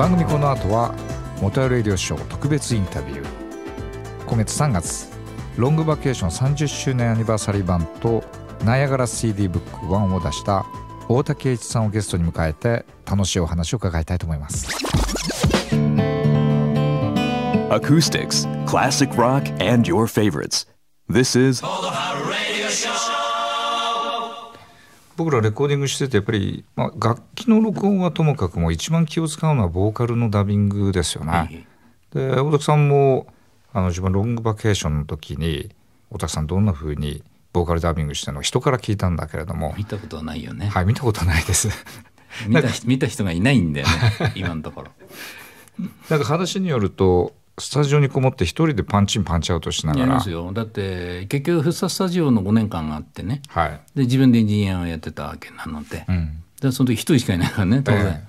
番組この後はルエディオショー特別インタビュー今月3月ロングバケーション30周年アニバーサリー版とナイアガラ CD ブック1を出した大竹栄一さんをゲストに迎えて楽しいお話を伺いたいと思います and your favorites This is 僕らレコーディングしててやっぱり、まあ、楽器の録音はともかくも一番気を使うのはボーカルのダビングですよね。で大竹さんもあの自分ロングバケーションの時に大竹さんどんなふうにボーカルダビングしてるの人から聞いたんだけれども見たことはないよねはい見たことないです見た見た人がいないんだよね今のところ なんか話によるとスタジオにこもって一人でパンチンパンチアウトしながらだって結局ッサスタジオの5年間があってね、はい、で自分でエンジニアをやってたわけなので、うん、でその時一人しかいないからね当然、え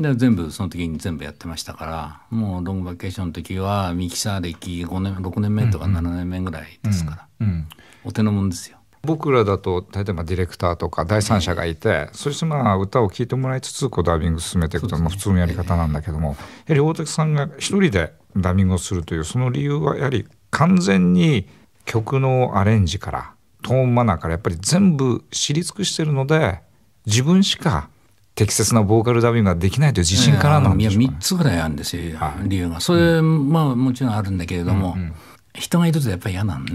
ーうん、で全部その時に全部やってましたからもうロングバケーションの時はミキサー歴年6年目とか7年目ぐらいですから、お手のもんですよ僕らだと例えばディレクターとか第三者がいて、そしてまあ歌を聴いてもらいつつこうダービング進めていくと、ね、普通のやり方なんだけども、やはり大竹さんが一人でダミングをするというその理由はやはり完全に曲のアレンジからトーンマナーからやっぱり全部知り尽くしてるので自分しか適切なボーカルダミングができないという自信からなんですょね、3つぐらいあるんですよ、はい、理由がそれ、うん、まあもちろんあるんだけれども、うんうん、人がいるとやっぱり嫌なんね。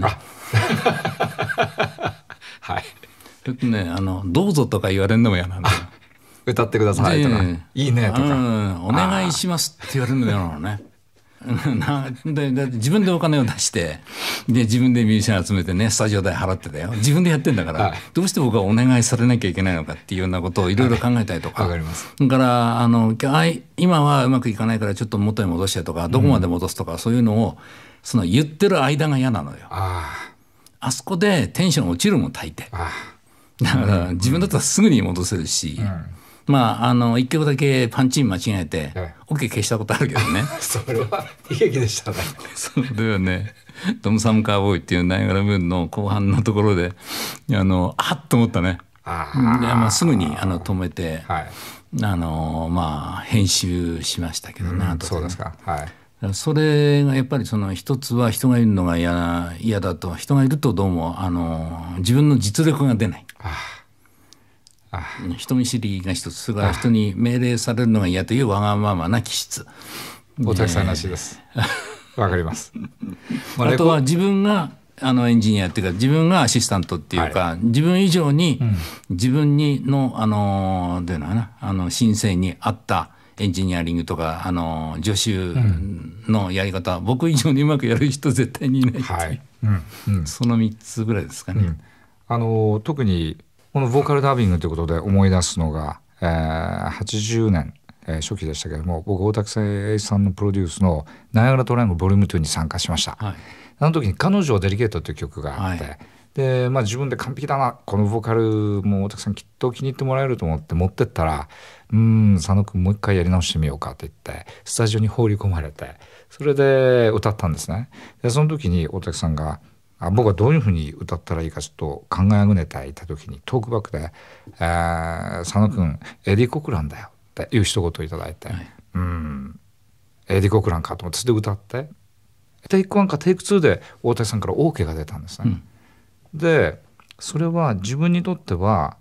はいっとねあの「どうぞ」とか言われるのも嫌なんだ歌ってくださいとか「いいね」とか、お願いします」って言われるのも嫌なのね。で で自分でお金を出してで自分でミュージシャン集めてねスタジオ代払ってたよ自分でやってんだから、はい、どうして僕はお願いされなきゃいけないのかっていうようなことをいろいろ考えたりとか、はい、だからあの今はうまくいかないからちょっと元に戻してとかどこまで戻すとか、うん、そういうのをその言ってる間が嫌なのよ。あそこでテンション落ちるもん大抵。だから自分だったらすぐに戻せるし。うんまあ、あの、一曲だけパンチン間違えて、オッケー消したことあるけどね。それは悲劇でしたね。そうだよね。トム・サム・カーボーイっていうナイアガラムーンの後半のところで、あの、あっと思ったね。あまあ、すぐにあの止めて、はい、あの、まあ、編集しましたけどね、うん、ねそうですか。はい。それがやっぱりその一つは人がいるのが嫌だと人がいるとどうもあの自分の実力が出ない。ああ人見知りが一つそれから人に命令されるのが嫌というわがままな気質さんらしいですわかります あとは自分があのエンジニアっていうか自分がアシスタントっていうか、はい、自分以上に、自分にのあのどういうのかなあの申請に合ったエンジニアリングとかあの助手のやり方、うん、僕以上にうまくやる人絶対にいないい、はいうん、その3つぐらいですかね。あの特にこのボーカルダービングということで思い出すのが、えー、80年、えー、初期でしたけれども僕大竹さんのプロデュースの「ナイアガラトライアングルボリューム2に参加しました、はい、あの時に「彼女をデリケート」という曲があって、はい、でまあ、自分で完璧だなこのボーカルも大竹さんきっと気に入ってもらえると思って持ってったら「うん佐野君もう一回やり直してみようか」って言ってスタジオに放り込まれてそれで歌ったんですね。でその時に大竹さんがあ僕はどういうふうに歌ったらいいかちょっと考えあぐねていた時にトークバックで「佐野君エディ・コクランだよ」っていう一言をいただいて「はい、うんエディ・コクランか」と思ってそれで歌ってテイク1かテイク2で大竹さんから OK が出たんですね。うん、でそれは自分にとっては、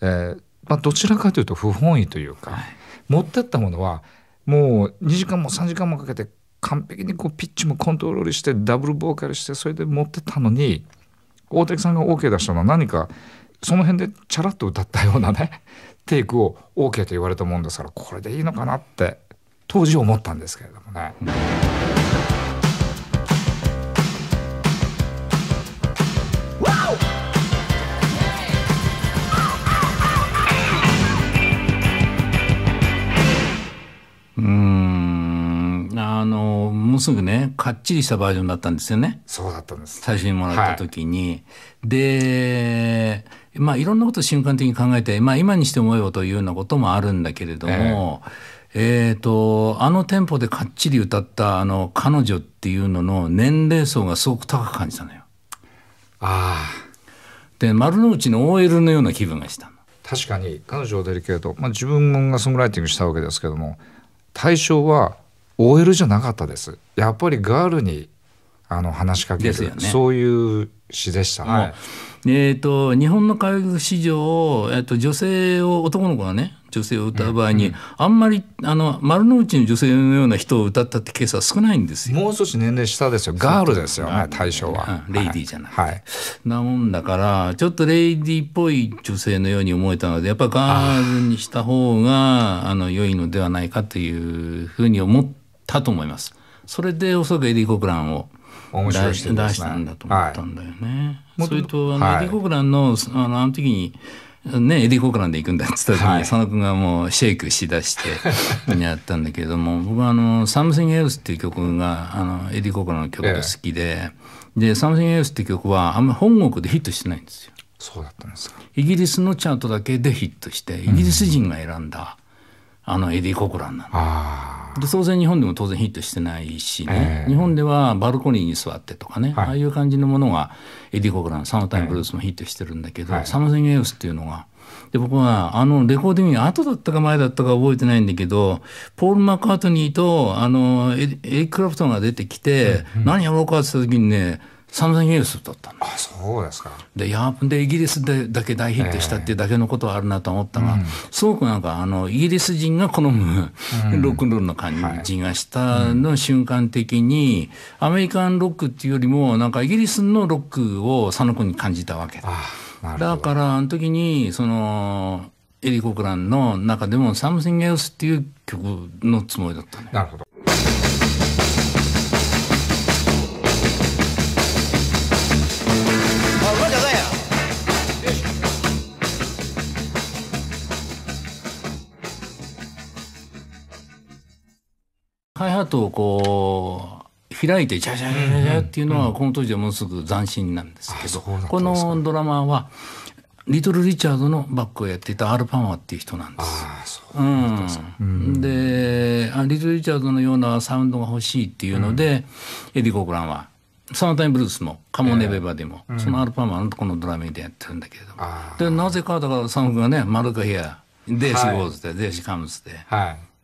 えーまあ、どちらかというと不本意というか、はい、持ってったものはもう2時間も3時間もかけて完璧にこうピッチもコントロールしてダブルボーカルしてそれで持ってたのに大竹さんが OK 出したのは何かその辺でチャラッと歌ったようなね テイクを OK と言われたもんですからこれでいいのかなって当時思ったんですけれどもね。すぐねかっちりしたバージョンだったんですよねそうだったんです最初にもらった時に、はい、でまあいろんなことを瞬間的に考えて、まあ、今にして思えよというようなこともあるんだけれども、えっ、ーとあのテンポでかっちり歌ったあの彼女っていうのの年齢層がすごく高く感じたのよ。ああ。で丸の内の OL のような気分がした確かに彼女をデリケート、まあ、自分がソングライティングしたわけですけども対象は OL じゃなかったですやっぱりガールにあの話しかける、ね、そういう詩でした、はい、えーと、日本の歌謡史上、えーと、女性を男の子がね女性を歌う場合に、うんうん、あんまりあの丸の内の女性のような人を歌ったってケースは少ないんですよもう少し年齢下ですよガールですよね対象は、レイディーじゃない、はい、なもんだからちょっとレイディーっぽい女性のように思えたのでやっぱガールにした方があの良いのではないかというふうに思ってたと思います。それでおそらくエディ・コクランを出し,、ね、出したんだと思ったんだよね。はい、それとあの、はい、エディ・コクランのあのあの時にね、エディ・コクランで行くんだって言った時に、はい、佐野君がもうシェイクしだして やったんだけれども僕はあの「サムシング・エルス」っていう曲があのエディ・コクランの曲が好きで「ええ、でサムシング・エルス」っていう曲はあんまり本国でヒットしてないんですよ。そうだったんですかイギリスのチャートだけでヒットしてイギリス人が選んだ、うん、あのエディ・コクランなの。あで当然日本でも当然ヒットしてないしね、えー、日本ではバルコニーに座ってとかね、はい、ああいう感じのものがエディ・コブラの「サム・タイム・ブルース」もヒットしてるんだけど「サムゼン・エウス」っていうのが。で僕はあのレコーディング後だったか前だったか覚えてないんだけどポール・マッカートニーとあのエリック・クラプトンが出てきて、うんうん、何やろうかって言った時にねサ散ン・ニュースだったんです。そうですか。で、やで、イギリスでだけ大ヒットしたっていうだけのことはあるなと思ったが、えーうん、すごくなんか、あの、イギリス人が好む、ロックンロールの感じがしたの瞬間的に、はいアメリカンロックっていうよりも、なんかイギリスのロックを佐野君に感じたわけ。だから、あの時に、その、エリコクランの中でも、サムセンゲエルスっていう曲のつもりだったね。なるほど。ハイハットをこう開いてジャジャジャジャっていうのはこの当時はものすごく斬新なんですけど、このドラマはリトル・リチャードのバックをやっていたアル・パンワっていう人なんです。うんでリトル・リチャードのようなサウンドが欲しいっていうので、エディ・コークランは「サマータイム・ブルース」も「カモネ・ベバ」でも、そのアル・パンワのこのドラミでやってるんだけれどもでなぜかだから佐野君がね「マルカ・ヘア」「デーシ・ォーズ」で「デーシ・カムズ」で。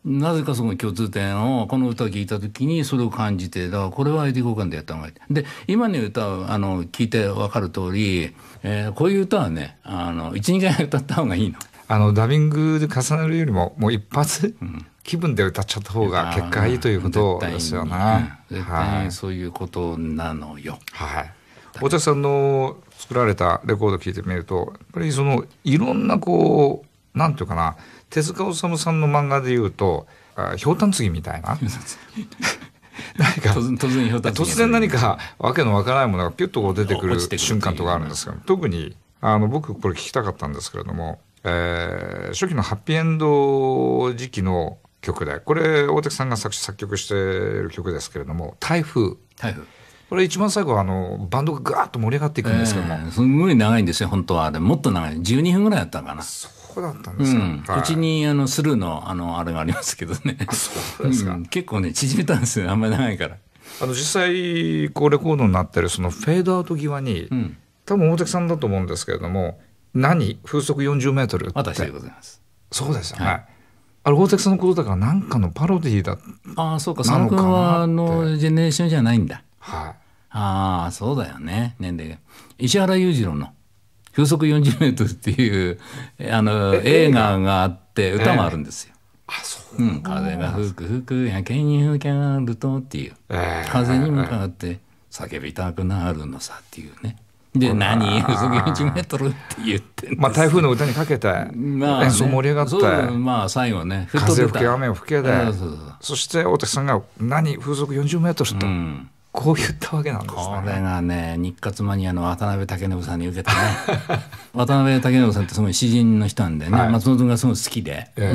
なぜかその共通点を、この歌を聴いたときにそれを感じて、だからこれはエディ・交換でやった方がいい。で、今の歌を、あの、聴いてわかる通り、えー、こういう歌はね、あの、1、2回歌った方がいいの。あの、ダビングで重ねるよりも、もう一発、うん気分で歌っちゃった方が結果いいということですよね。絶対、はい、そういうことなのよ。はい。お客さんの作られたレコード聞いてみると、やっぱりそのいろんなこうなんていうかな。手塚治虫さんの漫画でいうとひょうたん継ぎみたいな。突然何かわけのわからないものがピュッとこう出てくる瞬間とかあるんですけど特にあの僕これ聞きたかったんですけれども、えー、初期のハッピーエンド時期の曲でこれ大竹さんが作詞作曲してる曲ですけれども「台風」台風これ一番最後あのバンドがガーッと盛り上がっていくんですけども、えー、すごい長いんですよ本当はでもっと長い12分ぐらいだったかな。そうだったんですか、うんはい、うちにあのスルーのあのあれがありますけどねそうですか、うん、結構ね縮めたんですよあんまり長いからあの実際こうレコードになってるそのフェードアウト際に、うん、多分大竹さんだと思うんですけれども何風速40メートルって私でございますそうですよね、はい、あれ大竹さんのことだから何かのパロディーだああそうか佐野君はあのジェネレーションじゃないんだはいああそうだよね年齢石原裕次郎の風速40メートルっていうあの映画があって歌もあるんですよ。えー、あそううん、風が吹く吹くやけに吹けなるとっていう、えー、風に向かって叫びたくなるのさっていうね。で何風速40メートルって言ってまあ台風の歌にかけて演奏盛り上がって、まあ最後ね風吹け雨を吹けでそして大竹さんが「何風速40メートル」と。うんこう言ったわけなんですね。これがね、日活マニアの渡辺武信さんに受けたね。渡辺武信さんってすごい詩人の人なんでね、はい、松本君がすごい好きで、え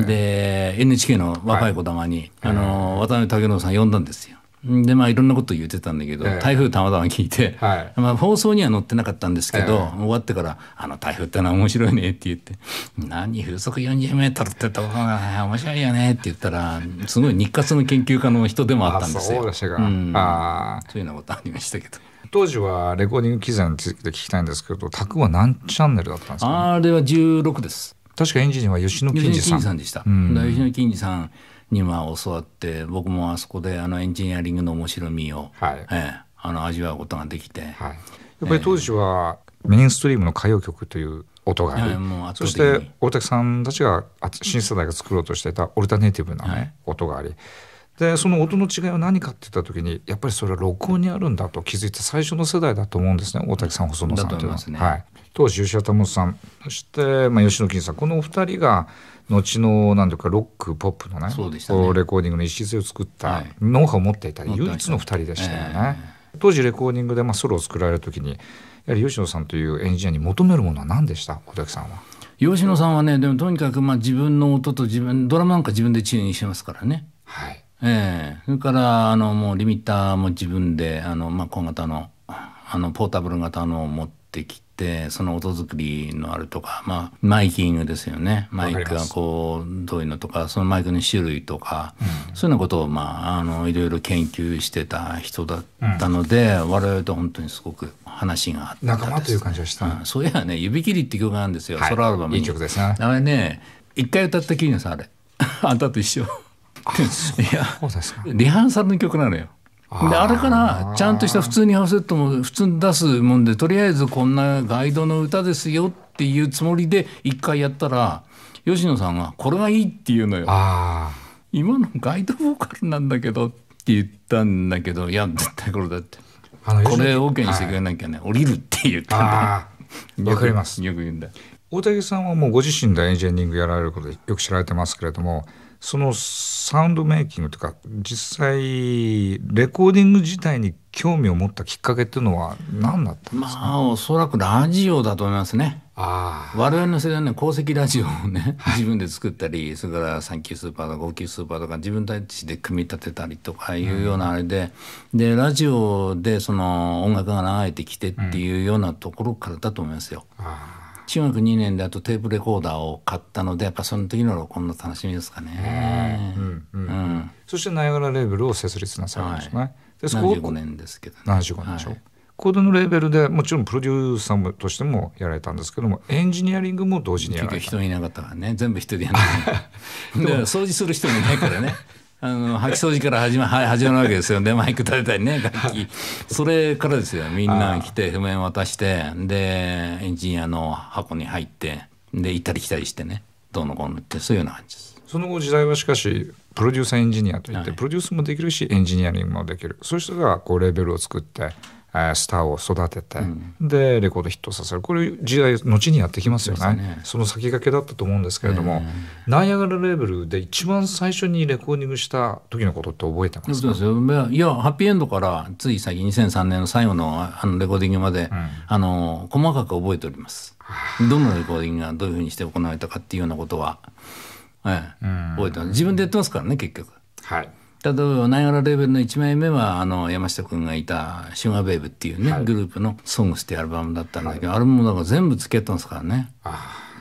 ー、で、NHK の若い子たまに、はい、あの、渡辺武信さん呼んだんですよ。でまあいろんなこと言ってたんだけど、え台風たまたま聞いて、はい、まあ、放送には載ってなかったんですけど、え終わってから「あの台風ってのは面白いね」って言って「何風速40メートルってとこが面白いよね」って言ったらすごい日活の研究家の人でもあったんですよ。そうでしたか、うん、あそういうようなことありましたけど。当時はレコーディング機材について聞きたいんですけど、タは何チャンネルだったんですか、ね、あれは16です。確かエンジニアは吉野金次さん。吉野金次さんでした。うん、吉野金次さんに教わって僕もあそこであのエンジニアリングの面白みを、はいえー、あの味わうことができて、はい、やっぱり当時は、えー、メインストリームの歌謡曲という音があり、そして大竹さんたちが新世代が作ろうとしていたオルタネイティブな、ねはい、音がありでその音の違いは何かって言った時にやっぱりそれは録音にあるんだと気づいた最初の世代だと思うんですね大竹さん細野さんというのは。いねはい、当時吉田保さんそして、まあ、吉野金さんこのお二人が後の何ていうかロックポップのねそうでしたねレコーディングの礎を作ったノウハウを持っていた唯一の2人でしたよね。当時レコーディングでまあソロを作られる時にやはり吉野さんというエンジニアに求めるものは何でした小竹さんは。吉野さんはねでもとにかくまあ自分の音と自分ドラムなんか自分でチューニングしてますからね。はいええー、それからあのもうリミッターも自分であの、まあ、小型のあのポータブル型のを持ってきっその音作りのあるとか、まあ、マイキングですよねマイクがこうどういうのとかそのマイクの種類とか、うん、そういうようなことを、まあ、あのいろいろ研究してた人だったので、うん、我々と本当にすごく話があった仲間という感じがした、うん、そういえばね「指切り」って曲があるんですよ、はい、ソロアルバムにいい曲ですねあれね一回歌ったきりのさあれ あんたと一緒いやリハーサルの曲なのよであれからちゃんとした普通に合わせても普通に出すもんでとりあえずこんなガイドの歌ですよっていうつもりで一回やったら吉野さんが「これがいい」って言うのよ。今のガイドボーカルなんだけどって言ったんだけどいや絶対これだってこれ OK にしてくれなきゃね、はい、降りるって言ったんだ。わかります。よく言うんだ。大竹さんはもうご自身でエンジニアリングやられることでよく知られてますけれどもそのサウンドメイキングとか実際レコーディング自体に興味を持ったきっかけっていうのは何だったんですか、まあ、おそらくラジオだと思いますね。あ我々の世代はね鉱石ラジオをね、自分で作ったりそれから3級スーパーとか5級スーパーとか自分たちで組み立てたりとかいうようなあれで、うん、でラジオでその音楽が流れてきてっていうようなところからだと思いますよ。うん中学2年であとテープレコーダーを買ったのでやっぱその時の録音の楽しみですかね。そしてナイアガラレーベルを設立なさるんですね。はい、で75年ですけど、ね、75年でしょ。う。コードのレーベルでもちろんプロデューサーとしてもやられたんですけどもエンジニアリングも同時にやられた結局人いなかったからね全部一人やんな 掃除する人もいないからねあの掃き掃除から始ま始まるわけですよね、マイク立てたりね楽器 それからですよみんな来て譜面渡してでエンジニアの箱に入ってで行ったり来たりしてねどうのこうのってそういうような感じです。その後時代はしかしプロデューサーエンジニアといって、はい、プロデュースもできるしエンジニアリングもできるそういう人がこうレベルを作ってスターを育てて、うん、でレコードヒットさせるこれ時代後にやってきますよね、ね、その先駆けだったと思うんですけれども、えー、ナイアガラレーベルで一番最初にレコーディングした時のことって覚えてますかそうですよいやハッピーエンドからつい先2003年の最後のあのレコーディングまで、うん、あの細かく覚えておりますどのレコーディングがどういうふうにして行われたかっていうようなことは、ええ、うん、覚えてます自分でやってますからね結局。はい例えばナイアラレーベルの1枚目はあの山下君がいた「シュガーベイブ」っていうね、はい、グループの「ソングスっていうアルバムだったんだけど、はい、あれもだから全部つけたんですからね。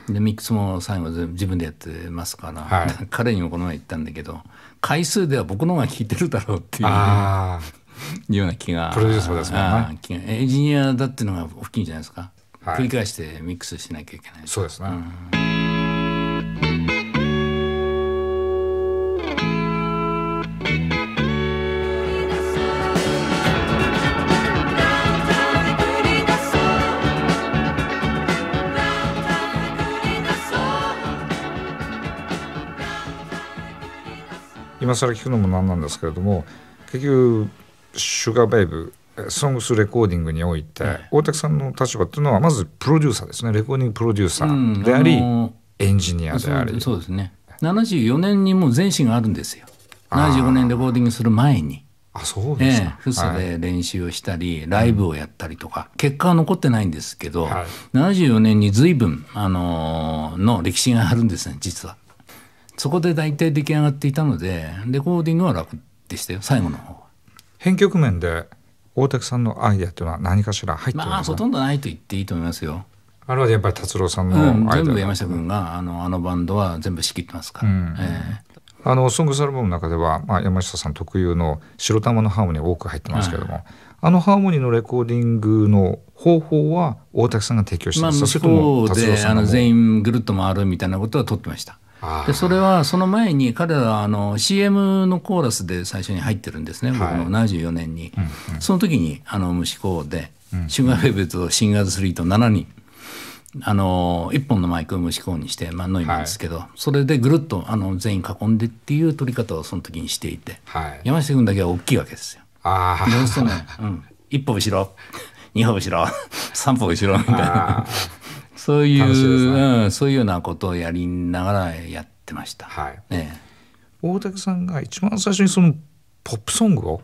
でミックスも最後自分でやってますから、はい、彼にもこの前言ったんだけど回数では僕の方が聴いてるだろうっていう、ね、ような気がプロデューサーですもんねエンジニアだっていうのが大きいんじゃないですか、繰り返してミックスしなきゃいけないそうですね、うん今更聞くのも何なんですけれども結局シュガーベイブソングスレコーディングにおいて、大竹さんの立場っていうのはまずプロデューサーですねレコーディングプロデューサーであり、うんあのー、エンジニアでありそうですね74年にもう前身があるんですよ75年レコーディングする前にあそうですね、ええ、フスで練習をしたり、はい、ライブをやったりとか、結果は残ってないんですけど、はい、74年に随分、あのー、の歴史があるんですね実は。そこで大体出来上がっていたのでレコーディングは楽でしたよ最後の方編曲面で大竹さんのアイデアというのは何かしら入ってまあほとんどないと言っていいと思いますよあれはやっぱり達郎さんのアイデア、うん、全部山下君があのあのバンドは全部仕切ってますから、うん、えーあの「ソングスアルバム」の中では、まあ、山下さん特有の白玉のハーモニー多く入ってますけども、はい、あのハーモニーのレコーディングの方法は大竹さんが提供してまあ、息子であの全員ぐるっと回るみたいなことは撮ってました。でそれはその前に彼らはあの CM のコーラスで最初に入ってるんですね、僕の74年に、うんうん、その時にあの虫子で、シュガーベブとシンガーズ3と7人あの1本のマイクを虫うにして、まあ、ノイマンですけど、はい、それでぐるっとあの全員囲んでっていう取り方をその時にしていて、はい、山下君だけは大きいわけですよ。どうしても、うん、一歩後ろ二歩後ろ三歩後ろみたいな。そういう、ね、うん、そういうようなことをやりながらやってました。はい。ね、大竹さんが一番最初にそのポップソングを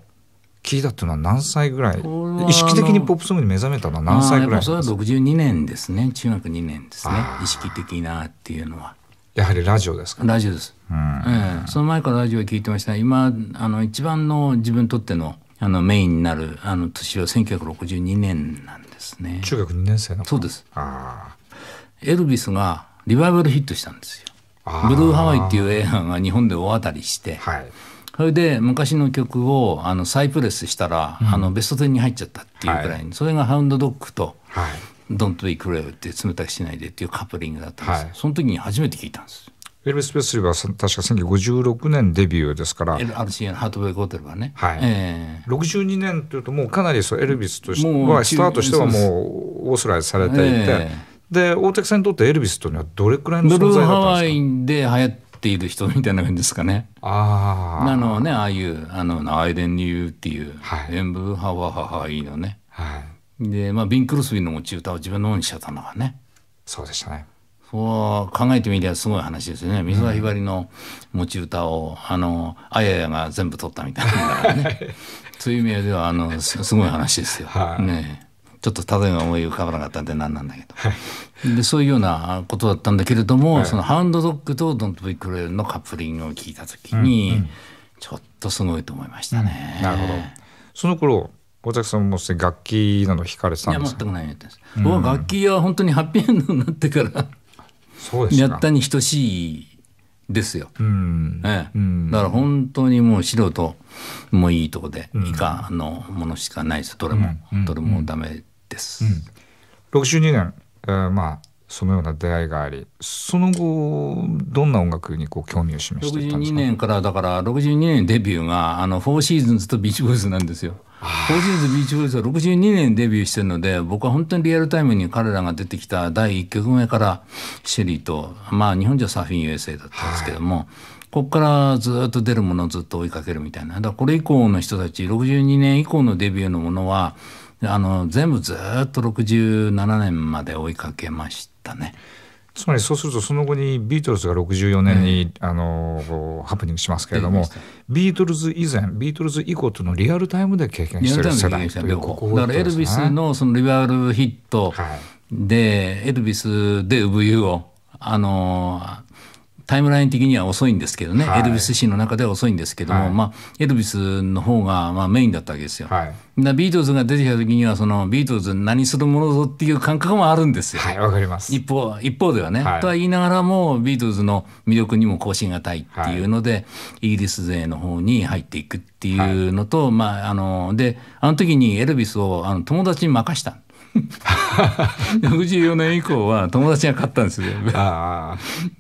聞いたっていうのは何歳ぐらい意識的にポップソングに目覚めたのは何歳ぐらいでそれは62年ですね中学2年ですね意識的なっていうのはやはりラジオですか、ね、ラジオです、うん、ええ、その前からラジオを聞いてました今あの一番の自分にとってのあのメインになるあの年は1962年なんですね中学2年生のそうですああエルビスがリバイバルヒットしたんですよ。ブルーハワイっていう映画が日本で大当たりして、はい、それで昔の曲をあのイプレスしたら、うん、あのベスト10に入っちゃったっていうくらいに、はい、それが「ハウンドドッグ」と「はい、トゥイクレ e r って「冷たくしないで」っていうカップリングだったんです、はい、その時に初めて聞いたんです。エルビス・ペスリーは確か1956年デビューですから。RCA のハートブレイク・ホテルはね。はい。えー、62年というともうかなりそうエルビスとしてはスターとしてはもうオースライズされていて。で大竹さんにとってエルビスというのはどれくらいの存在だったんですかハワイで流行っている人みたいな感じですかね。ああのねああいう「あのアイデン・ニュー」っていう、はい、演舞ハワハハイのね。はい、で、まあ、ビン・クルスビーの持ち歌を自分の方にしちゃったのがね。そうでしたねそう考えてみりゃすごい話ですよね。水はひばりの持ち歌を、あの、あややが全部取ったみたいな、ね、そういう意味では、あの、すごい話ですよ。はい、ねちょっと例えば思い浮かばなかったんで何なんだけど、はい、でそういうようなことだったんだけれども、はい、そのハウンドドッグとドントビクレールのカップリングを聞いた時に、うんうん、ちょっとすごいと思いましたね。うん、なるほどその頃大崎さんも楽器など弾かれてたんですかいや全くないです、うん、僕は楽器は本当にハッピーエンドになってからそうですやったに等しいですよ、うんええ、うん、だから本当にもう素人もいいとこで以下のものしかないですどれも、どれもダメです。うん、62年、えー、まあそのような出会いがありその後どんな音楽にこう興味を示していたんですか62年からだから62年デビューがあのフォーシーズンズとビーチボーイズなんですよ。フォーシーズンズビーチボーイズは62年デビューしてるので僕は本当にリアルタイムに彼らが出てきた第1曲目からシェリーとまあ日本じゃサーフィン USA だったんですけども。はいここからずっと出るものをずっと追いかけるみたいな。だからこれ以降の人たち、62年以降のデビューのものは、あの全部ずっと67年まで追いかけましたね。つまりそうするとその後にビートルズが64年に、うん、あのハプニングしますけれどもビートルズ以前ビートルズ以降というのをリアルタイムで経験してる世代というここ、ね、だからエルビスのそのリバールヒットで、はい、エルビスで VU をあのタイムライン的には遅いんですけどね、はい、エルビス氏の中では遅いんですけども、はい、まあ、エルビスの方がまメインだったわけですよ。はい、だビートルズが出てきた時にはそのビートルズ何するものぞっていう感覚もあるんですよ。はい、わかります一方一方ではね、とは言いながらもビートルズの魅力にも更新がたいっていうので、イギリス勢の方に入っていくっていうのと、まあ、あのであの時にエルビスをあの友達に任した。64 年以降は友達が買ったんですよ。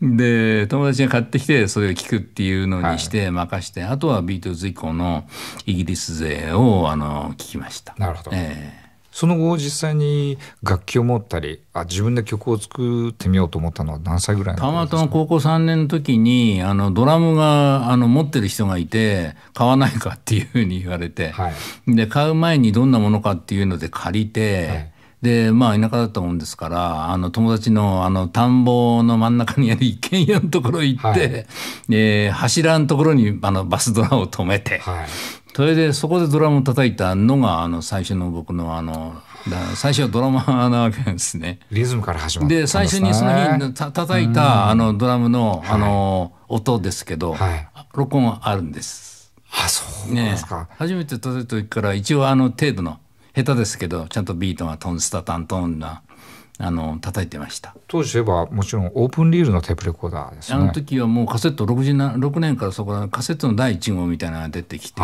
で友達が買ってきてそれを聞くっていうのにして任して、はい、あとはビートルズ以降のイギリス勢をあの聞きました。なるほど、えーその後実際に楽器を持ったりあ自分で曲を作ってみようと思ったのは何歳ぐらいたまたま高校3年の時にあのドラムがあの持ってる人がいて買わないかっていうふうに言われて、はい、で買う前にどんなものかっていうので借りて、はい、でまあ田舎だったもんですからあの友達のあの田んぼの真ん中にある一軒家のところ行って、はい、えー、柱のところにあのバスドラを止めて、はい、それでそこでドラムを叩いたのがあの最初の僕のあの最初はドラマなわけですね。リズムから始まで、ね、最初にその日た叩いたあのドラムのあの音ですけど、はい、録音あるんです。あそうですか、ね、初めて叩いた時から一応あの程度の下手ですけどちゃんとビートがトンスタタントンなあの叩いてました当時といえばもちろんオープンリールのテープレコーダーですねあの時はもうカセット6年からそこらカセットの第1号みたいなのが出てきていて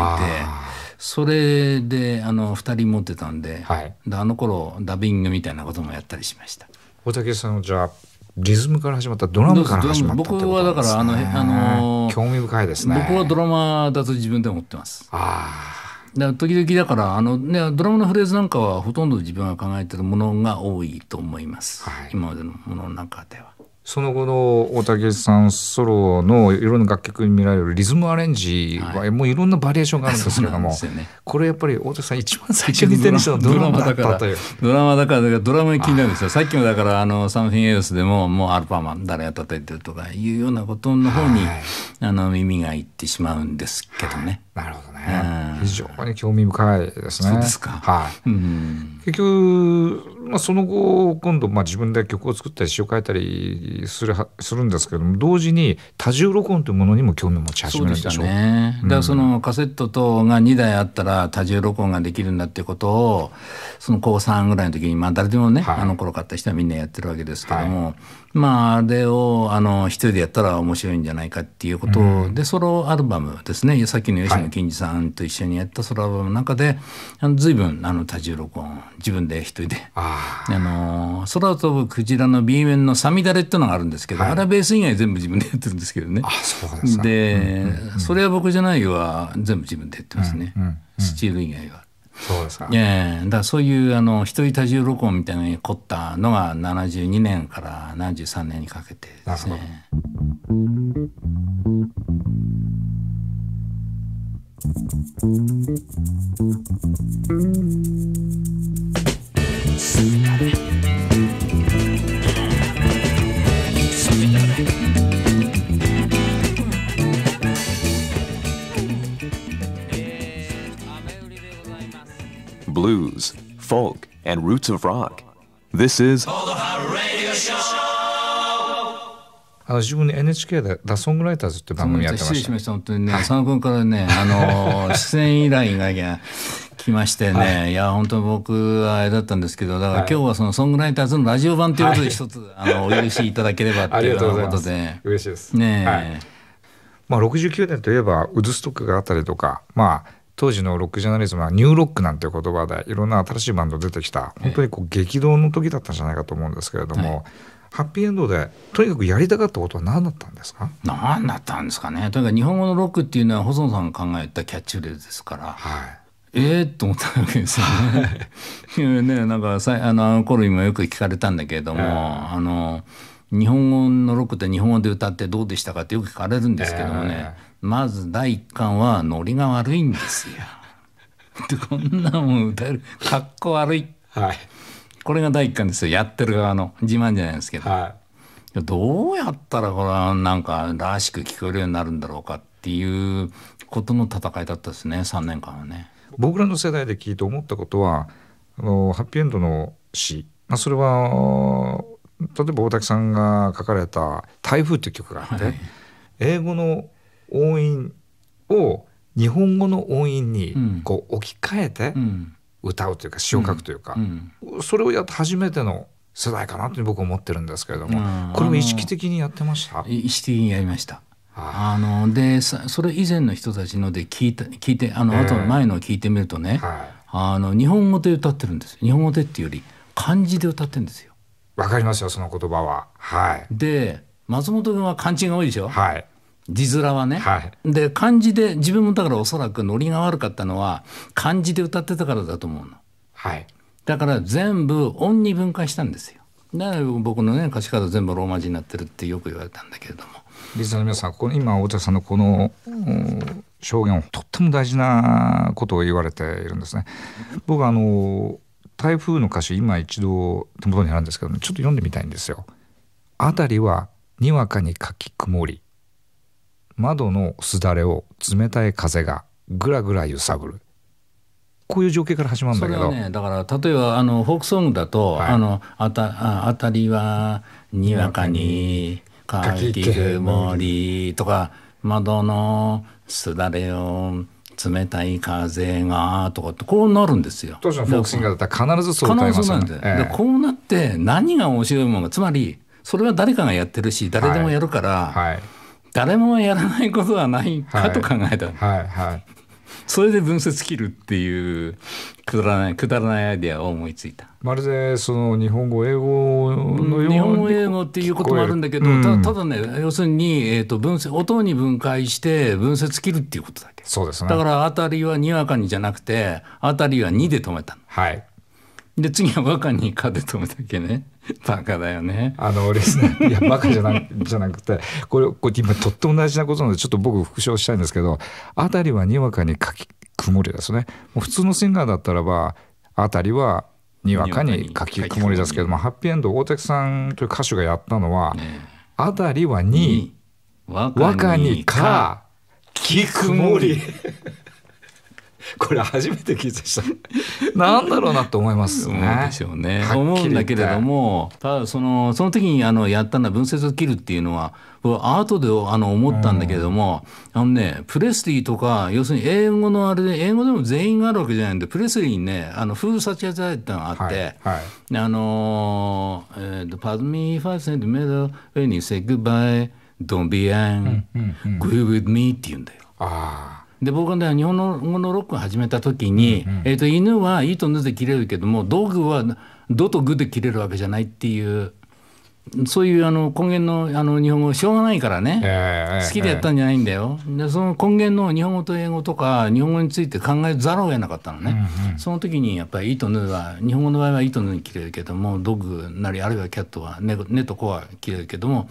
それであの2人持ってたんではい、であの頃ダビングみたいなこともやったりしました大竹さんじゃリズムから始まったドラムから始まった、ね、僕はだからあのあの興味深いですね僕はドラマだと自分で思ってますああだ時々だからあの、ね、ドラマのフレーズなんかはほとんど自分が考えてるものが多いと思います、はい、今までのものの中では。その後の大竹さんソロのいろんな楽曲に見られるリズムアレンジは、い、もういろんなバリエーションがあるんですけども、ね、これやっぱり大竹さん一番最初に出てる人は ドラマだからドラマだからドラマに気になるんですよさっきもだからあのサムフィンエースでももうアルパーマン誰が叩いてるとかいうようなことの方に、はい、あの耳がいってしまうんですけどね。なるほどね。非常に興味深いですね。すはい。結局、まあ、その後、今度、まあ、自分で曲を作ったり、詩を書いたりするは、するんですけども、同時に多重録音というものにも興味を持ち始めるんでしょう。そうね。だから、そのカセットとが2台あったら多重録音ができるんだっていうことを、その高三ぐらいの時に、まあ、誰でもね、はい、あの頃買った人はみんなやってるわけですけども、はいまあ、あれをあの一人でやったら面白いんじゃないかっていうこと、うん、でソロアルバムですねさっきの吉野賢治さんと一緒にやったソロアルバムの中で、はい、あの随分あの多重録音自分で一人であの空を飛ぶクジラの B 面の「さみだれ」っていうのがあるんですけど、はい、あれはベース以外全部自分でやってるんですけどねあそうですで、うんうんうん、それは僕じゃないよ」は全部自分でやってますね、うんうんうん、スチール以外は。そうですか。ええだそういうあの一人多重録音みたいに凝ったのが七十二年から十三年にかけてですね。すみだれ。blues, folk, and roots of rock. This is あの自分に NHK で「ダソングライターズ」って番組やってました失礼しました本当にね佐野君からねあの 出演依頼が来ましてね、はい、いや本当僕はあれだったんですけどだから今日はそのソングライターズのラジオ版ということで一つ、はい、あのお許しいただければっていうことで 嬉しいですねえ、はい、まあ、69年といえばウズストックがあったりとかまあ当時のロックジャーナリズムはニューロックなんていう言葉でいろんな新しいバンド出てきた本当にこう激動の時だったんじゃないかと思うんですけれども、はい、ハッピーエンドでとにかくやりたかったことは何だったんですか何だったんですかねとにかく日本語のロックっていうのは細野さんが考えたキャッチフレーズですから。はいえー、と思ったわけですよね。ねなんかさあのあの頃にもよく聞かれたんだけれども、えー、あの日本語のロックって日本語で歌ってどうでしたかってよく聞かれるんですけどもね、えーまず第一巻はノリが悪いんですよ。で こんなもん歌えるかっこ悪い、はい、これが第一巻ですよやってる側の自慢じゃないですけど、はい、どうやったらこれはなんからしく聞こえるようになるんだろうかっていうことの戦いだったですね三年間はね。僕らの世代で聞いて思ったことはあのハッピーエンドの詩、まあ、それは例えば大滝さんが書かれた「台風」という曲があって、はい、英語の音韻を日本語の音韻にこう置き換えて歌うというか詩を書くというか、それをやって初めての世代かなと僕は思ってるんですけれども、これも意識的にやってました意識的にやりました。あのでそれ以前の人たちので聞いた聞いてあの後の前のを聞いてみるとね、えーはい、あの日本語で歌ってるんです日本語でっていうより漢字で歌ってるんですよ。わかりますよその言葉は。はい、で松本君は漢字が多いでしょ。はい字面はね、はい、で漢字で自分もだからおそらくノリが悪かったのは漢字で歌ってたからだと思うの、はい、だから全部音に分解したんですよだから僕のね歌詞カード全部ローマ字になってるってよく言われたんだけれどもリスナーの皆さんこの今太田さんのこの証言をとっても大事なことを言われているんですね僕あの台風の歌詞今一度手元にあるんですけど、ね、ちょっと読んでみたいんですよ。あたりはにわかにかき曇り窓のすだれを冷たい風がぐらぐら揺さぶるこういう情景から始まるんだけど、ね、だから例えばあのフォークソングだと「はい、あのあたあたりはにわかにかき曇り」とか「窓のすだれを冷たい風が」とかってこうなるんですよ。当時のフォークシンガーだったら必ずそう歌いますよね。で、ええ、こうなって何が面白いものがつまりそれは誰かがやってるし誰でもやるから。はい、はい誰もやらないことはないかと考えた、はい、はいはい、それで分節切るっていうくだらないくだらないアイデアを思いついたまるでその日本語英語のように日本語英語っていうこともあるんだけど、うん、たただね要するに、えーと、分分音に分解して分節切るっていうことだけそうです、ね、だから「あたりはにわかに」じゃなくて「あたりはに」で止めたの。はいで次は若にかで止めたっけねバカだよねあの俺ですねいやバカじゃな じゃなくてこれこれ今とっても大事なことなのでちょっと僕復唱したいんですけどあたりはにわかにかき曇りですねもう普通のシンガーだったらばあたりはにわかにかき曇りですけどもハッピーエンド大竹さんという歌手がやったのは、あたりはにわかにかき曇り。これ初めて聞いてした なんだろうなと思いますね。でしょね。思うんだけれどもただそのその時にあのやったのは分節を切るっていうのはアートであの思ったんだけれども、うん、あのねプレスリーとか要するに英語のあれで英語でも全員があるわけじゃないんでプレスリーにねあのフーサチアザイってのがあって、はいはい、あの「えっ、ー、パズミファイセントメドウェイにセグバイドンビアングイウィッドミー」って言うんだよ。ああで僕は、ね、日本語のロックを始めた時に、うんうん、えーと、犬は「い」と「ぬ」で切れるけども道具は「ど」と「ぐ」で切れるわけじゃないっていうそういうあの根源のあの日本語しょうがないからね、えー、好きでやったんじゃないんだよ、えー、でその根源の日本語と英語とか日本語について考えざるを得なかったのね、うんうん、その時にやっぱり「い」と「ぬ」は日本語の場合は「い」と「ぬ」に切れるけども「道グ」なりあるいは「キャットは、ね」は「ね」と「こ」は切れるけども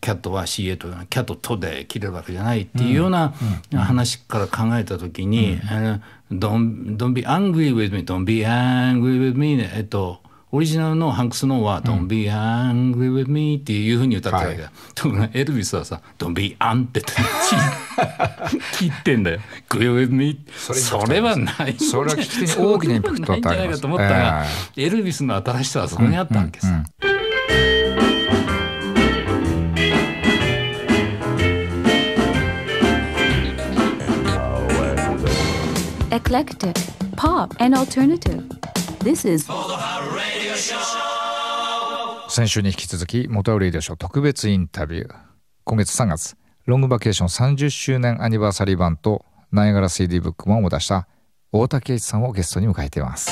キャットは CA とキャットとで切れるわけじゃないっていうような話から考えた時に「あの don't, d ー n t be angry with me don't be angry with me」えっとオリジナルのハンクスのは「Don't be angry with me」っていうふうに歌ってるわけだ、ところがエルビスはさ「Don't be a n って切ってんだよ「g r e e with me」それはないそれは聞き手に大きなインパクトだったんじゃないかと思ったが、エルビスの新しさはそこにあったわけさ。eclectic, pop, and alternative. This is 先週に引き続き、モタウレイデショ特別インタビュー。今月3月、ロングバケーション30周年アニバーサリー版とナイアガラ CD ブックマンを出した太田圭一さんをゲストに迎えています。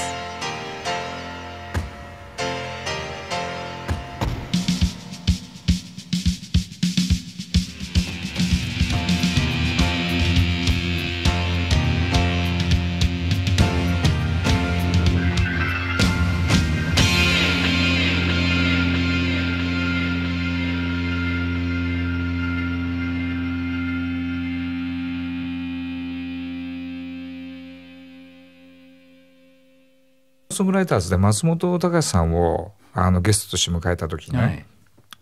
ソングライターズで松本隆さんをあのゲストとして迎えた時ね、はい、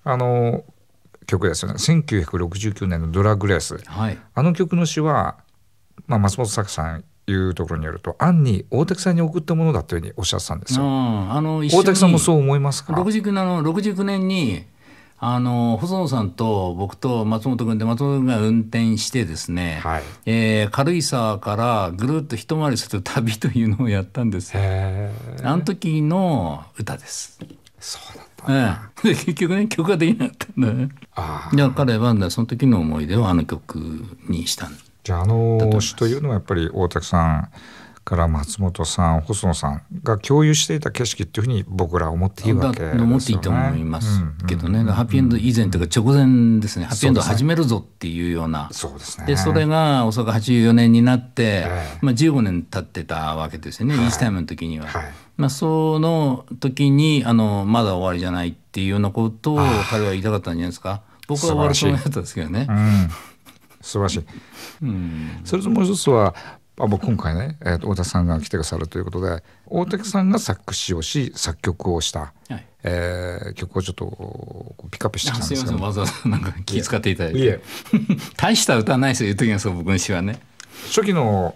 あの曲ですよね1969年の「ドラッグレース」はい、あの曲の詩は、まあ、松本隆さんいうところによると、案に大竹さんに送ったものだというふうにおっしゃってたんですよ。あの大竹さんもそう思いますか。六十年にあの細野さんと僕と松本君で松本君が運転してですね、はい、えー、軽井沢からぐるっと一回りする旅というのをやったんですあの時の歌です。そうだった、ええ、で結局ね曲ができなかったんだね。じゃあ彼は、ね、その時の思い出をあの曲にしたんじゃああの詩というのはやっぱり大竹さんから松本さん細野さんが共有していた景色っていうふうに僕ら思っていいわけですよね。思っていいと思いますけどね、うんうん、ハッピーエンド以前というか直前ですね、うん、ハッピーエンドを始めるぞっていうようなそうですねでそれがおそらく84年になって、えー、まあ、15年経ってたわけですよね、はい、イースタイムの時には。はいまあ、その時にあのまだ終わりじゃないっていうようなことを彼は言いたかったんじゃないですか僕は終わりそうなったんですけどね。素晴らしい、うん、それともう一つはあ、僕今回ね、えー、太田さんが来てくださるということで大竹さんが作詞をし作曲をした、はい、えー、曲をちょっとピックアップしてきたんですけどわざわざ なんか気遣っていただいて大した歌ないですよ言う時まそよ僕の詩はね初期の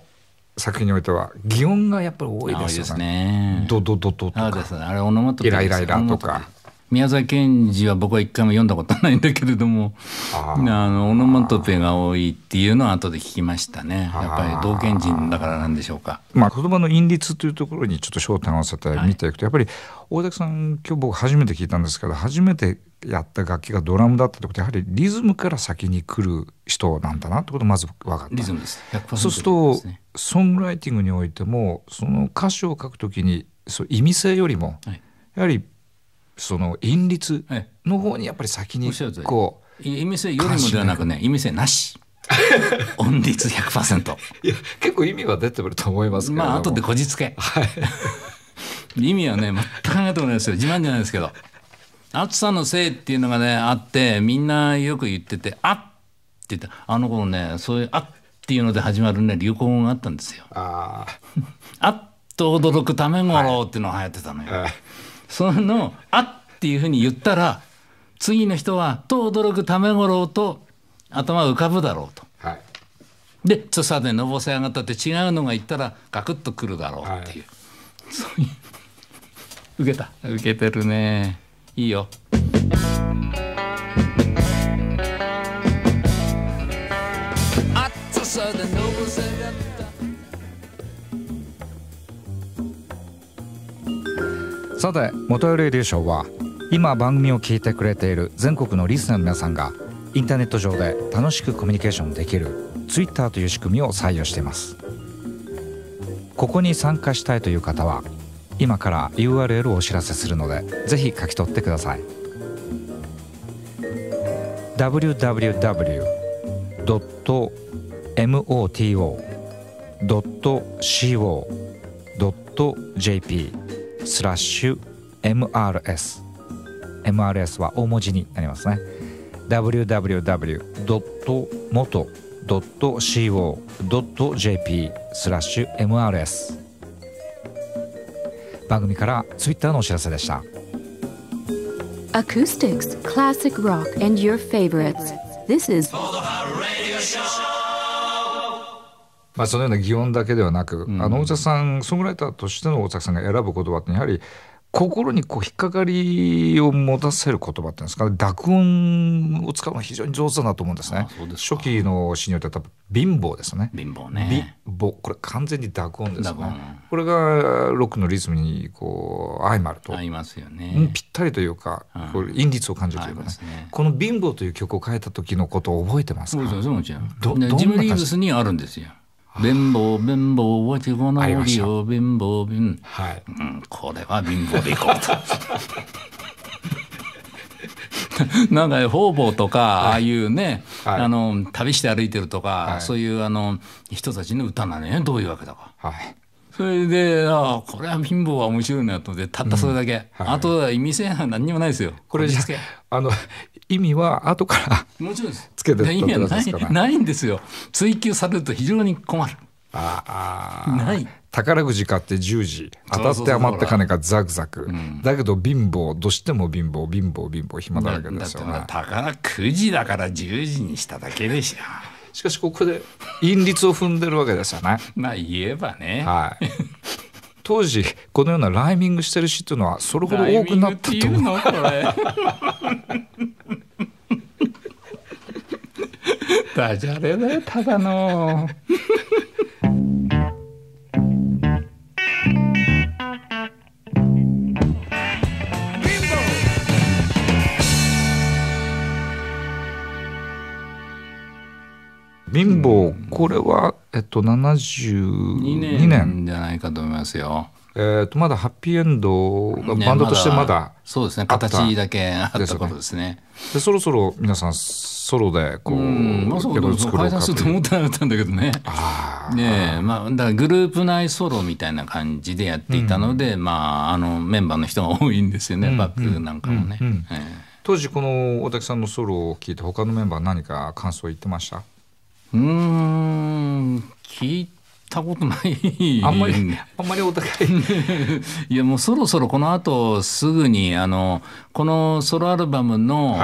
作品においては擬音がやっぱり多いですよね。すねドドドドとかあれオノマトペイライライラとか宮沢賢治は僕は一回も読んだことないんだけれどもあのオノマトペが多いっていうのは後で聞きましたねやっぱり道賢人だからなんでしょうか。まあ、言葉の韻律というところにちょっと焦点を合わせて見ていくと、はい、やっぱり大竹さん今日僕初めて聞いたんですけど初めてやった楽器がドラムだったってことはやはりリズムから先に来る人なんだなってことをまず分かったリズムです、ね、そうするとソングライティングにおいてもその歌詞を書くときにそう意味性よりも、はい、やはりその隠律の方にやっぱり先にこう意味性よりもではなくね意味性なし 音率100%いや結構意味は出てくると思いますけどまあ後でこじつけ、はい、意味はね全く考えてもないですよ自慢じゃないですけど暑さのせいっていうのがねあってみんなよく言ってて「あっ」って言ってあの頃ねそういう「あっ」っていうので始まるね流行語があったんですよ。あっと驚くためごろっていうのが流行ってたのよ。はいその「あ」っていうふうに言ったら次の人はと驚くためごろうと頭浮かぶだろうと。はい、で土佐でのぼせ上がったって違うのが言ったらガクッとくるだろうっていう、はい、そういう受けた受けてるねいいよ。さて元よりョ賞は今番組を聞いてくれている全国のリスナーの皆さんがインターネット上で楽しくコミュニケーションできる Twitter という仕組みを採用していますここに参加したいという方は今から URL をお知らせするのでぜひ書き取ってください www.moto.co.jp スラッシュ MRS MRS は大文字になりますね www.moto.co.jp スラッシュ MRS 番組からツイッターのお知らせでした Acoustics, classic rock and your favorites This is まあ、そのような擬音だけではなく、うん、あの大崎さんソングライターとしての大崎さんが選ぶ言葉ってやはり心にこう引っかかりを持たせる言葉っていうんですか、ね、濁音を使うのは非常に上手だなと思うんですね。ああす初期の詩によっては多分貧乏ですね。貧乏ね。貧乏これ完全に濁音ですね。これがロックのリズムにこう相まると。合いますよね。ぴったりというか、これ韻律を感じるというかね、ね、この貧乏という曲を書いた時のことを覚えてますか。そもちろん。リーブスにあるんですよ。貧乏貧乏は自分のりを貧乏貧、はい、うん、これは貧乏でいこうと。なんか方々とか、ああいうね、はい、あの旅して歩いてるとか、はい、そういうあの人たちの歌なのよどういうわけだか。はい、それでああこれは貧乏は面白いなと思ってたったそれだけ、うんはい、あと意味性は何にもないですよこれじゃあの意味は後からもちろんですつけて意味はないないんですよ追求されると非常に困るああない宝くじ買って十時当たって余った金がザクザク、だけど貧乏どうしても貧乏貧乏貧乏暇だらけですよね宝くじだから十時にしただけでしょしかしここで韻律を踏んでるわけですよねまあ言えばねはい当時このようなライミングしてる詩っていうのはそれほど多くなったと思う。ダジャレだよただの。貧乏これはえっと72年じゃないかと思いますよえー、とまだハッピーエンドがバンドとしてまだ、ねま、そうですね形だけあった頃ですね。で、そろそろ皆さんソロでこう、うん、まあ、そう解散すると思ってなかったんだけどね。あねまあ、だグループ内ソロみたいな感じでやっていたので、うん、まあ、あのメンバーの人が多いんですよね、うん、バックなんかもね。当時この大竹さんのソロを聞いて他のメンバー何か感想を言ってましたうん聞いたことないあんまりあんまりお高い いやもうそろそろこの後すぐにあのこのソロアルバムの、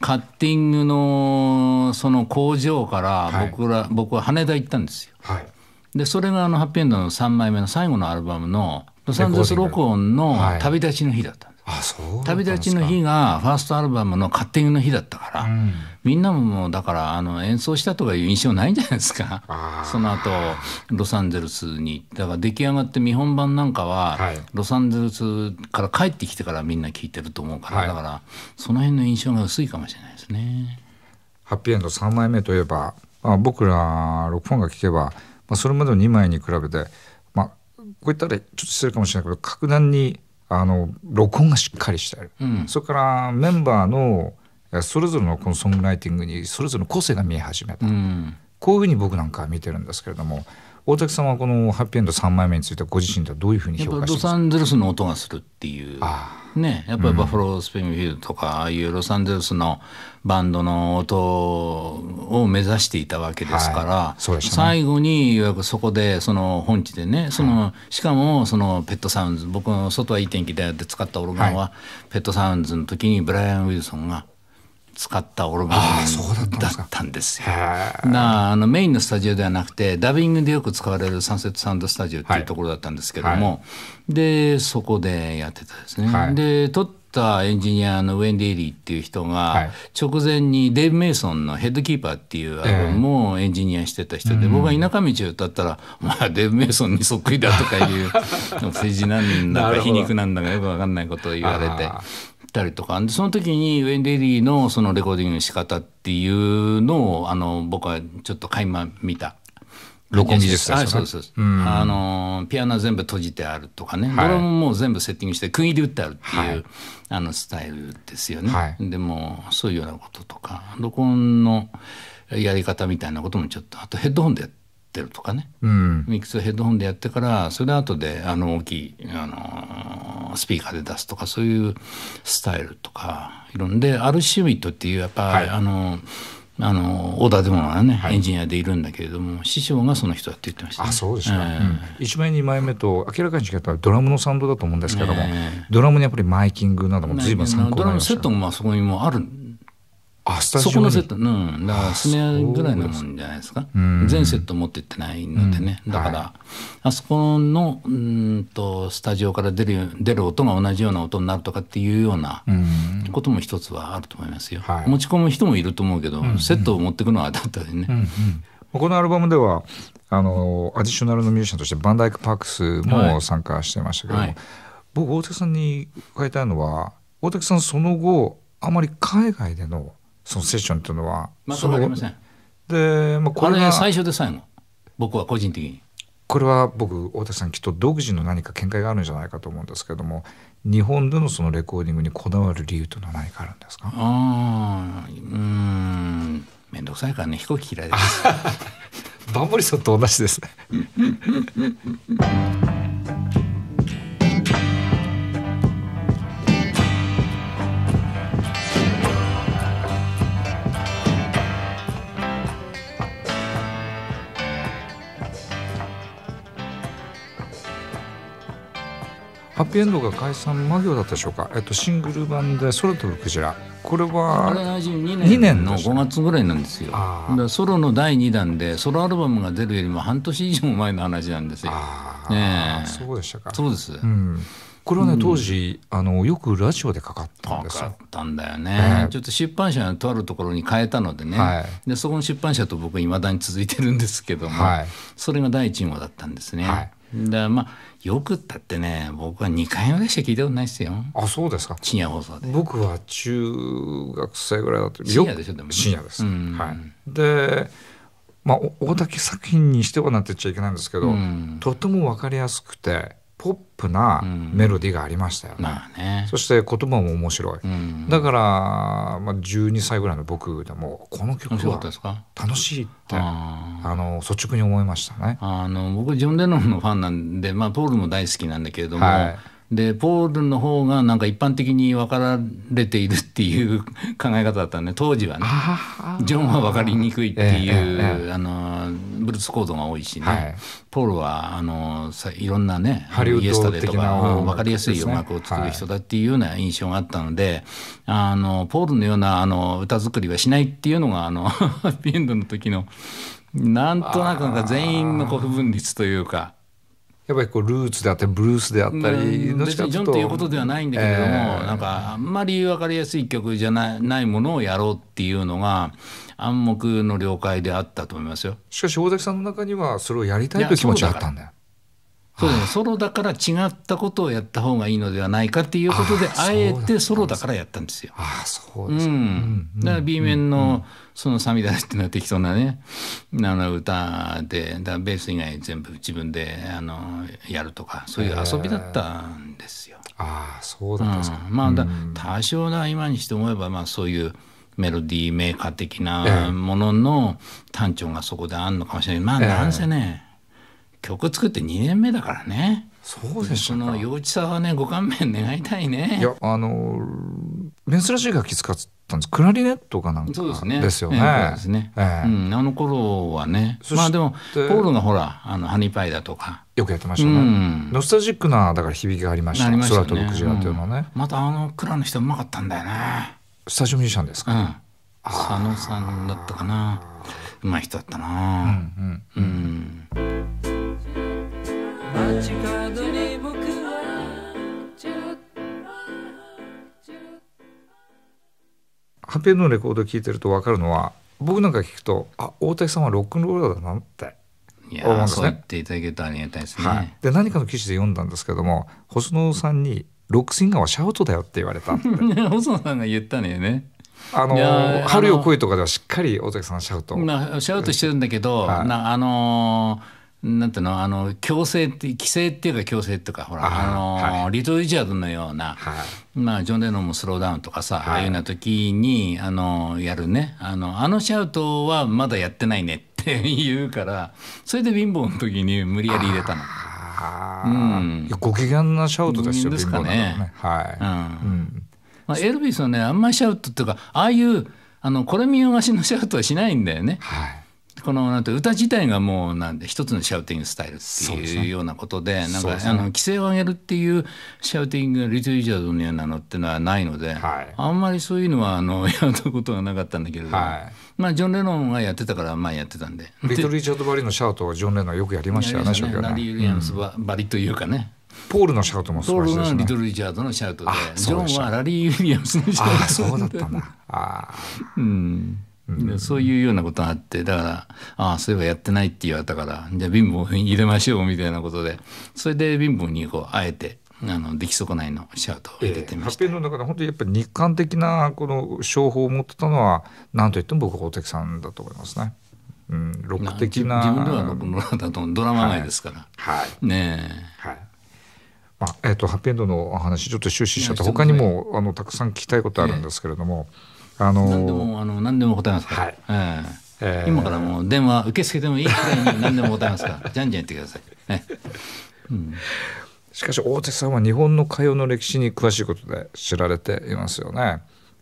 カッティングのその工場から僕ら、はい、僕は羽田行ったんですよ。はい、でそれがあのハッピーエンドの3枚目の最後のアルバムのロサンゼルス録音の旅立ちの日だった。旅立ちの日がファーストアルバムのカッティングの日だったから、うん、みんなももうだからあの演奏したとかいう印象ないんじゃないですかその後ロサンゼルスにだから出来上がって見本版なんかは、ロサンゼルスから帰ってきてからみんな聴いてると思うから、はい、だからその辺の印象が薄いかもしれないですね。ハッピーエンド3枚目といえば、まあ、僕ら6本が聴けば、まあ、それまでの2枚に比べて、まあ、こう言ったらちょっと失礼かもしれないけど格段にあの録音がしっかりしてある、うん、それからメンバーのそれぞれのこのソングライティングにそれぞれの個性が見え始めた、うん、こういうふうに僕なんかは見てるんですけれども大竹さんはこのハッピーエンド3枚目についてはご自身ではどういうふうに評価してますかロサンゼルスの音がするっていうね、やっぱりバファロー・スペインフィールドとか、ああいうロサンゼルスのバンドの音を目指していたわけですから、はいね、最後にようやくそこでその本地でねその、はい、しかもそのペットサウンズ僕の外はいい天気だよって使ったオルガンは、はい、ペットサウンズの時にブライアン・ウィルソンが使ったオルガンだったんですよ。なあのメインのスタジオではなくてダビングでよく使われるサンセットサウンドスタジオっていうところだったんですけども、はい、でそこでやってたですね。はい、で撮ったエンジニアのウェンディ・ーリーっていう人が直前にデイブ・メイソンの「ヘッドキーパー」っていうアルバムをエンジニアしてた人で、僕が「田舎道」を歌ったら「まあデイブ・メイソンにそっくりだ」とかいう政治難民だか皮肉なんだかよく分かんないことを言われて。たりとかその時にウェンデリーのそのレコーディングの仕方っていうのをあの僕はちょっと垣間見た。録音技そうあの、ピアノ全部閉じてあるとかね、はい、ドラムも全部セッティングして釘で打ってあるっていう、はい、あのスタイルですよね。はい、でも、そういうようなこととか、録音のやり方みたいなこともちょっと、あとヘッドホンでやってってるとかね、うん、ミックスヘッドホンでやってからそれで後であの大きい、あのー、スピーカーで出すとかそういうスタイルとかいろんでアルシュミットっていうやっぱ、はい、あのあのオーダーでもはね、はい、エンジニアでいるんだけれども師匠がその人だって言ってました、ね、あそうですね、えー、1枚2枚目と明らかに違ったドラムのサウンドだと思うんですけども、えー、ドラムにやっぱりマイキングなども随分参考になりましたドラムセットもまあそこにもあるんあスタジオそこのセット、うん、だからスネアぐらいのもんじゃないですか全セット持ってってないのでね、うん、だから、はい、あそこのうんとスタジオから出る出る音が同じような音になるとかっていうようなことも一つはあると思いますよ、はい、持ち込む人もいると思うけど、セットを持っていくのはだったでね、うんうんこのアルバムではあのアディショナルのミュージシャンとしてバンダイク・パークスも参加してましたけども、はい、僕大竹さんに伺いたいのは大竹さんその後あまり海外でのそのセッションというのは全くありませんで、まあ、これは最初で最後僕は個人的にこれは僕大田さんきっと独自の何か見解があるんじゃないかと思うんですけども日本でのそのレコーディングにこだわる理由というのは何かあるんですかああ、うん面倒くさいからね飛行機嫌いです バンボリソンと同じですね ハッピーエンドが解散間際だったでしょうか、えっと、シングル版で「空飛ぶクジラ」これは2年の5月ぐらいなんですよだソロの第2弾でソロアルバムが出るよりも半年以上前の話なんですよ、ね、そうでしたかそうです、うんこれはね当時、うん、あのよくラジオでかかったんですよ。かかったんだよね、えー、ちょっと出版社のとあるところに変えたのでね、はい、でそこの出版社と僕いまだに続いてるんですけども、はい、それが第1号だったんですね。はいでまあよくったってね僕は2回目でしか聞いたことないですよあそうですか深夜放送で僕は中学生ぐらいだった深夜でしょでも深夜です、うん、はいでまあ大竹作品にしてはなってっちゃいけないんですけど、うん、とても分かりやすくてポップなメロディーがありましたよねうんまあね、そして言葉も面白い、うん、だから、まあ、12歳ぐらいの僕でもこの曲は楽しいってあの率直に思いましたねあの僕ジョン・レノンのファンなんで、まあ、ポールも大好きなんだけれども、はいでポールの方がなんか一般的に分かられているっていう 考え方だったんで当時はねジョンは分かりにくいっていう、ええあのブルースコードが多いしね、はい、ポールはあのいろんなねイエスタデとか、分かりやすい音楽を作る人だっていうような印象があったので、はい、あのポールのようなあの歌作りはしないっていうのがあのハッ ピーエンドの時のなんとなくなんか全員のこう不分率というか。やっぱりこうルーツであったりブルースであったり別にジョンということではないんだけれども、えー、なんかあんまり分かりやすい曲じゃないないものをやろうっていうのが暗黙の了解であったと思いますよしかし大崎さんの中にはそれをやりたいという気持ちがあったんだよ。そうソロだから違ったことをやった方がいいのではないかっていうことであえてソロだからやったんですよ。ああそうですか、うん、だから B 面のその「サミダ」っていうのは適当なねあの歌でだベース以外全部自分であのやるとかそういう遊びだったんですよ。ああそうだったんですか、うん、まあだ多少な今にして思えばまあそういう。メロディーメーカー的なものの単調がそこであんのかもしれない。まあなんせね、えー曲作って2年目だからねそうですその幼稚さはねご勘弁願いたいねいやあの珍しい楽器使ったんですクラリネットかなんかですよねですね、えー、うん、あの頃はねまあでもポールがほらあのハニーパイだとかよくやってましたね、うん、ノスタジックなだから響きがありましたました、ね、空飛ぶクジラというのはね、うん、またあのクラの人うまかったんだよねスタジオミュージシャンですか、ね、うん、佐野さんだったかなうまい人だったなうん、うんうんハッペンのレコード聴いてると分かるのは僕なんか聞くとあ大竹さんはロックンローラーだなっていや、ね、そう言っていただけるとありがたいですね。はい、で何かの記事で読んだんですけども細野さんに「ロックシンガーはシャウトだよ」って言われた 細野さんが言ったのよね。あのー、春よ来い」とかではしっかり大竹さんシャウト。まシャウトしてるんだけど、はい、なあのーなんていうのあの強制って規制っていうか強制とかほらあの、はい、リトル・リジャードのような、はい、まあ、ジョン・レノンもスローダウンとかさ、はい、ああいうような時にあのやるねあのあのシャウトはまだやってないねって言うからそれで貧乏の時に無理やり入れたの。うん、ご機嫌なシャウトですよですかね。はい、うん、うん、まあ、エルビスはねあんまりシャウトっていうかああいうあのこれ見よがしのシャウトはしないんだよね。はいこのなんて歌自体がもうなんで一つのシャウティングスタイルっていうようなことでなんかあの規制を上げるっていうシャウティングリトリジャードのようなのっていうのはないので、あんまりそういうのはあの やったことがなかったんだけれども、まあジョン・レノンがやってたからまあやってたんでリトリジャード・バリのシャウトはジョン・レノンよくやりましたよねはね。ラリー・ウィリアムスバリというかね、ポールのシャウトもうですね。ポです、ね、リトル・リチャードのシャウトでジョンはラリー・ウィリアムスのシャウトあそうだったんだあ、うんそういうようなことがあってだからああそういえばやってないって言われたからじゃあ貧乏に入れましょうみたいなことでそれで貧乏にこうあえてあの出来損ないのシャウトを入れてみました、えー、発表の中で本当にやっぱり日韓的なこの商法を持ってたのは何と言っても僕大竹さんだと思いますね。うん、ロック的な自分ではロッだとドラマ街ですから。はい、ねえ。はいまあえーと、ハッピーエンドの話ちょっと終始しちゃって他にもあのたくさん聞きたいことあるんですけれども、えあのー、何でもあの何でも答えますから、はいえーえー、今からもう電話受け付けてもいいくらいに何でも答えますから じゃんじゃん言ってください、ねうん、しかし大手さんは日本の歌謡の歴史に詳しいことで知られていますよね。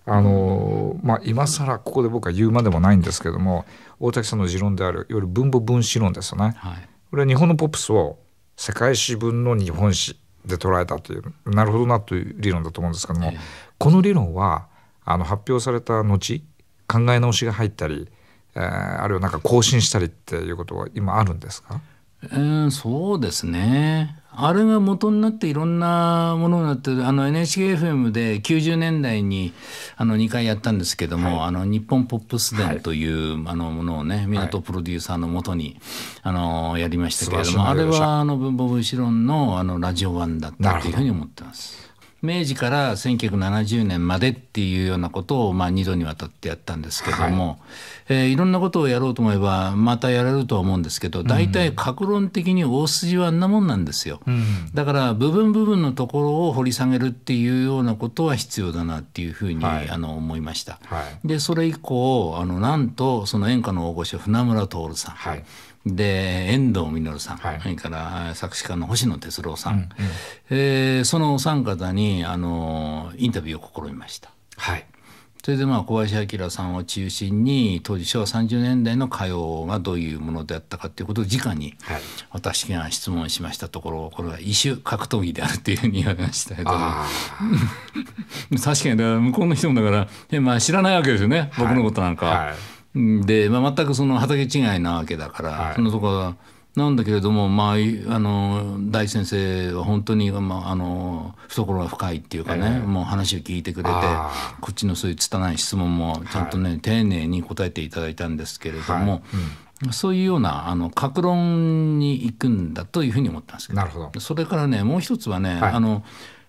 あのまあ、今更ここで僕は言うまでもないんですけども大滝さんの持論であるいわゆる分母分子論ですよね、はい、これは日本のポップスを世界史分の日本史で捉えたというなるほどなという理論だと思うんですけども、えー、この理論はあの発表された後考え直しが入ったり、えー、あるいはなんか更新したりっていうことは今あるんですか、えー、そうですねあれが元になっていろんなものになってあの NHKFM で90年代にあの2回やったんですけども「はい、あの日本ポップス伝」という、はい、あのものをね港プロデューサーのもとに、はい、あのやりましたけれどもあれはあのボブ・シロンのあのラジオ版だったというふうに思ってます。明治から1970年までっていうようなことを、まあ、2度にわたってやったんですけども、はいえー、いろんなことをやろうと思えばまたやれるとは思うんですけど大体格論的に大筋はあんなもんなんですよ、うん、だから部分部分のところを掘り下げるっていうようなことは必要だなっていうふうに、はい、あの思いました、はい、でそれ以降あのなんとその演歌の大御所船村徹さん、はいで遠藤実さん、はい、それから作詞家の星野哲郎さん、うんうん、えー、そのお三方にあのインタビューを試みました。はいそれでまあ小林明さんを中心に当時昭和30年代の歌謡がどういうものであったかということを直に私が質問しましたところこれは異種格闘技であるというふうに言われましたけど 確かにだから向こうの人もだから、まあ、知らないわけですよね、僕のことなんか。はいで、まあ、全くその畑違いなわけだから、はい、そのとこはなんだけれども、まあ、あの大先生は本当に、まあ、あの懐が深いっていうかね、えー、もう話を聞いてくれてこっちのそういう拙い質問もちゃんとね、はい、丁寧に答えていただいたんですけれども。はいうん、そういうようなあの格論に行くんだというふうに思ったんですけどなるほどそれからねもう一つはね、あの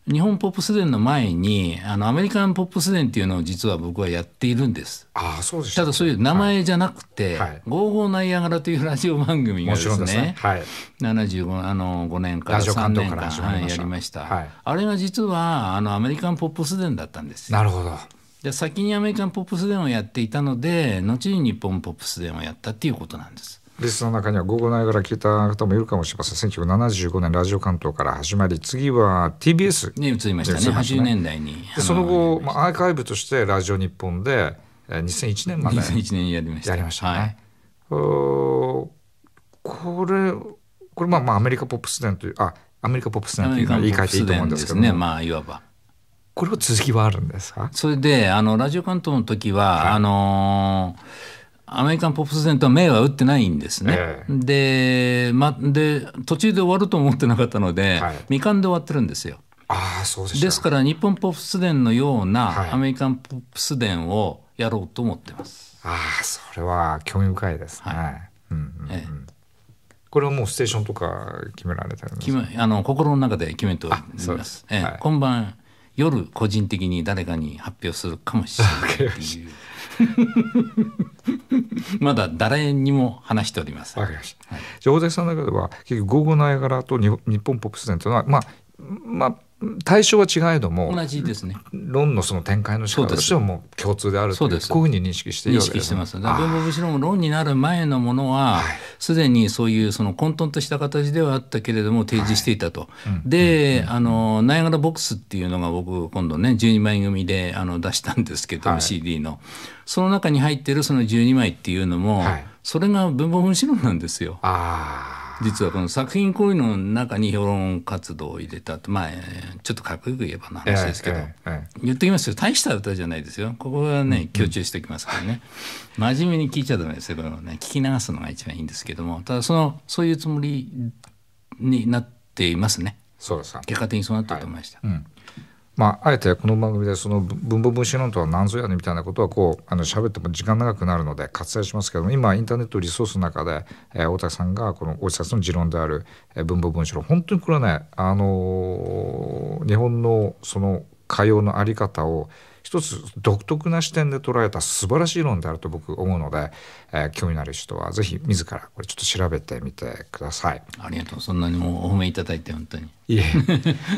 日本ポップス伝の前にあのアメリカンポップス伝っていうのを実は僕はやっているんですああそうでしたただそういう名前じゃなくて「はい、ゴーゴーナイアガラ」というラジオ番組がですねですね、はい、75あの5年から3年間はい、やりました、はい、あれが実はあのアメリカンポップス伝だったんですなるほどで先にアメリカンポップス伝をやっていたので後に日本ポップス伝をやったっていうことなんですリスの中には午後な間から聞いた方もいるかもしれません1975年ラジオ関東から始まり次は TBS に移りましたねたね80年代にその後、まあ、アーカイブとしてラジオ日本で2001年まで2001年やりましたやりましたね、はい、これこれまあまあアメリカポップス伝というあアメリカポップス伝というか言い換えていいと思うんですけどねまあいわばこれは続きはあるんですかそれであのラジオ関東の時は、はい、あのーアメリカンポップス戦体は銘は打ってないんですね、えー、で,、ま、で途中で終わると思ってなかったので、はい、未完で終わってるんですよ。あそうでですから日本ポップス伝のようなアメリカンポップス伝をやろうと思ってます。はい、あそれは興味深いですね。はい、うんえこれはもうステーションとか決められた決めあの心の中で決めております。え今晩夜個人的に誰かに発表するかもしれないという。まだ誰にも話しております。わかりました。はい、じゃあ大崎さんの中では結局ゴーゴーナイガラと日本ポップスというのはまあまあ対象は違えども同じですね論のその展開の仕方としてはもう共通であるとうこういうふうに認識しているわけです、ね、認識してます文房具資論論になる前のものはすで、はい、にそういうその混沌とした形ではあったけれども提示していたと、はい、で、うん、あのナイアガラボックスっていうのが僕今度ね12枚組であの出したんですけど、はい、CD のその中に入ってるその12枚っていうのも、それが文房具資論なんですよ。ああ実はこの作品行為の中に評論活動を入れたとまあちょっとかっこよく言えばの話ですけど、言っときますよ大した歌じゃないですよここはね強調しておきますからね、真面目に聞いちゃダメですよこれはね聞き流すのが一番いいんですけどもただそのそういうつもりになっていますねそうです結果的にそうなったと思いました。はいうんまあ、あえてこの番組でその文法分子論とは何ぞやねみたいなことはこうあの喋っても時間長くなるので割愛しますけども今インターネットリソースの中で、えー、大竹さんがこのおじさんの持論である、え文法分子論本当にこれはね、あのー、日本のその歌謡のあり方を、一つ独特な視点で捉えた素晴らしい論であると僕思うので、えー、興味のある人はぜひ自らこれちょっと調べてみてください。ありがとうそんなにもお褒めいただいて本当に。いえ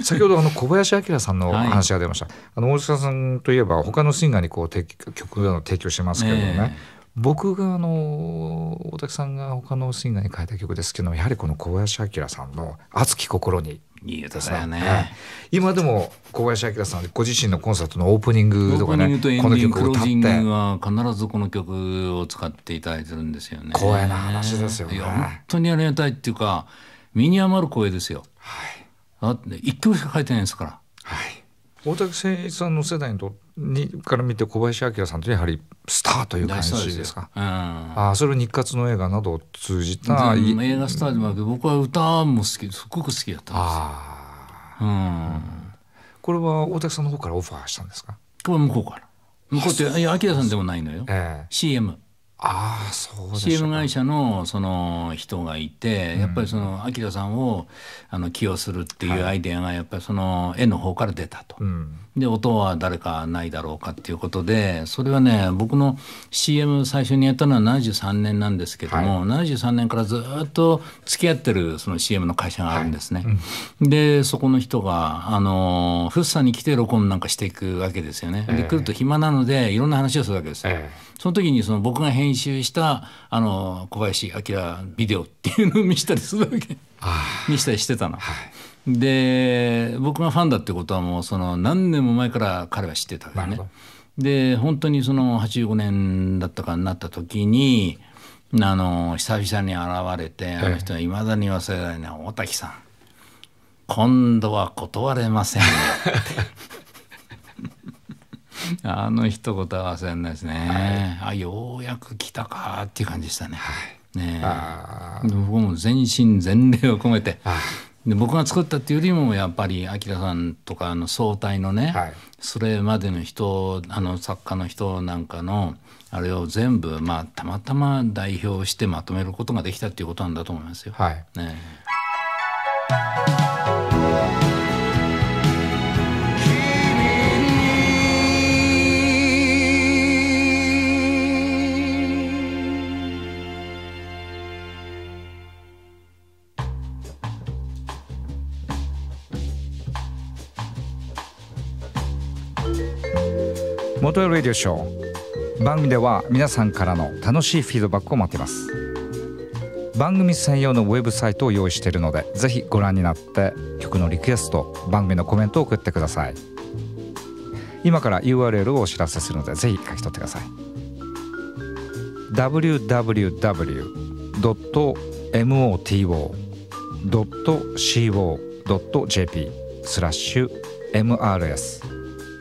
先ほどあの小林明さんの話が出ました、はい、あの大塚さんといえば他のシンガーにこう曲を提供してますけどもね、えー僕があの大竹さんが他のシンガーに変えた曲ですけどやはりこの小林明さんの「熱き心に」いい歌だよね、はい、今でも小林明さんご自身のコンサートのオープニングとかねこの曲を歌っては必ずこの曲を使っていただいてるんですよね光栄な話ですよね本当にありがたいっていうか身に余る声ですよ、はい、だって1曲しか書いてないですからはい大竹誠一さんの世代にとにから見て小林明さんとやはりスターという感じですか。そ、うん、あそれ日活の映画などを通じた映画スターでもあるけど僕は歌も好きすっごく好きだったんですあ、うん、これは大竹さんの方からオファーしたんですかこれ向こうから向こうっていや明さんでもないのよ、えー、CM ああそうで CM 会社のその人がいて、うん、やっぱりその明さんをあの起用するっていうアイデアがやっぱりその絵の方から出たと、うん、で音は誰かないだろうかっていうことでそれはね僕の CM 最初にやったのは73年なんですけども、はい、73年からずっと付き合ってるその CM の会社があるんですね、はいうん、でそこの人があのフッサに来て録音なんかしていくわけですよね、えー、で来ると暇なのでいろんな話をするわけですよ、えーその時にその僕が編集したあの小林明ビデオっていうのを見したりするわけ見したりしてたの。はい、で僕がファンだってことはもうその何年も前から彼は知ってたわけね。で本当にその85年だったかになった時にあの久々に現れてあの人はいまだに忘れられない大滝さん今度は断れませんよって。あの一言は忘れですね、はい、あようやく来たかっていう感じでしたね,、はい、ね僕も全身全霊を込めてで僕が作ったっていうよりもやっぱり明さんとかの総体のね、はい、それまでの人あの作家の人なんかのあれを全部、まあ、たまたま代表してまとめることができたっていうことなんだと思いますよ。はいね元レディオショー番組では皆さんからの楽しいフィードバックを待っています番組専用のウェブサイトを用意しているのでぜひご覧になって曲のリクエスト番組のコメントを送ってください今から URL をお知らせするのでぜひ書き取ってください www.moto.co.jp スラッシュ MRS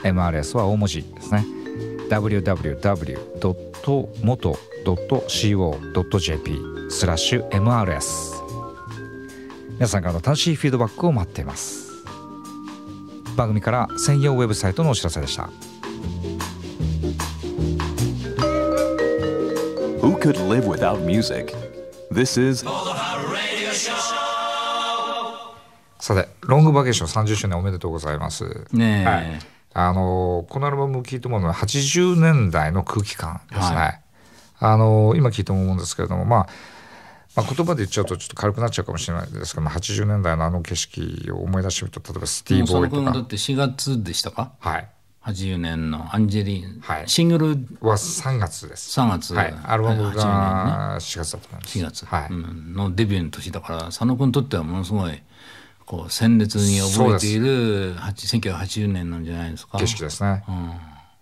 MRS は大文字ですね www.moto.co.jp スラッシュ MRS 皆さんからの楽しいフィードバックを待っています番組から専用ウェブサイトのお知らせでした Who could live without music? This is さてロングバケーション30周年おめでとうございますねえ、はいあのこのアルバム聴いてものは80年代の空気感ですね、はい、あの今聴いても思うんですけれども、まあ、まあ、言葉で言っちゃうとちょっと軽くなっちゃうかもしれないですけど、まあ、80年代のあの景色を思い出してみると例えばスティーブ・オイとか。だって4月でしたかはい80年のアンジェリーン、はい、シングルは3月です3月、はい、アルバムが4月だす4月、はい、のデビューの年だから佐野君にとってはものすごいこう鮮烈に覚えている1980年なんじゃないですか景色ですね、うん、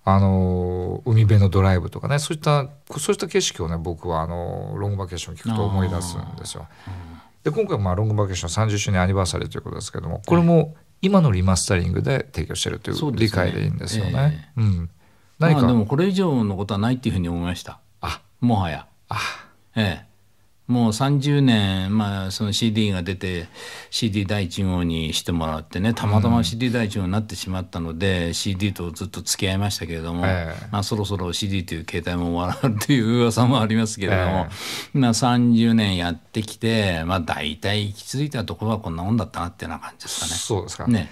あの海辺のドライブとかねそういったそういった景色をね僕はあのロングバケーションを聞くと思い出すんですよ。うん、で今回まあロングバケーション30周年アニバーサリーということですけどもこれも今のリマスタリングで提供しているという理解でいいんですよね。うねえー、うん、何か、まあ、でもこれ以上のことはないっていうふうに思いました。あもはや。あええもう30年、まあ、その CD が出て CD 第1号にしてもらってねたまたま CD 第1号になってしまったので、うん、CD とずっと付き合いましたけれども、えー、まあ、そろそろ CD という携帯も終わるという噂もありますけれども、えー、まあ、30年やってきて、まあ、大体行き着いたところはこんなもんだったなっていうような感じですかね。そうですかね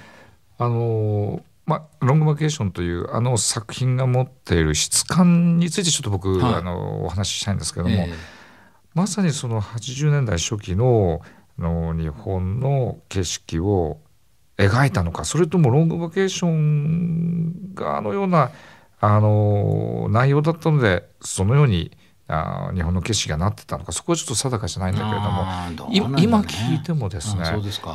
あのーまあ、ロングバケーションというあの作品が持っている質感についてちょっと僕、はい、あのお話ししたいんですけども、えーまさにその80年代初期のの日本の景色を描いたのかそれともロングバケーションがあのようなあの内容だったのでそのようにあ日本の景色がなってたのかそこはちょっと定かじゃないんだけれども、ね、今聞いてもですね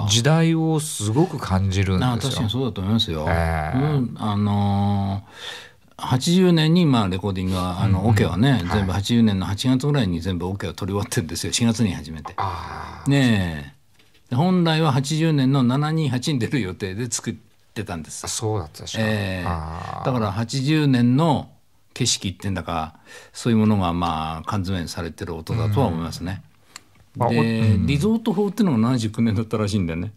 時代をすごく感じるんですよ。確かにそうだと思いますよ、えー、うん、あのー80年にまあレコーディングはあのオ、ケ、はね、全部80年の8月ぐらいに全部オ、ケを取り終わってるんですよ4月に始めて。ねえ本来は80年の728に出る予定で作ってたんですそうだったでしょ、えー、だから80年の景色ってんだかそういうものがまあ缶詰されてる音だとは思いますね。で、リゾート法っていうのが79年だったらしいんだよね。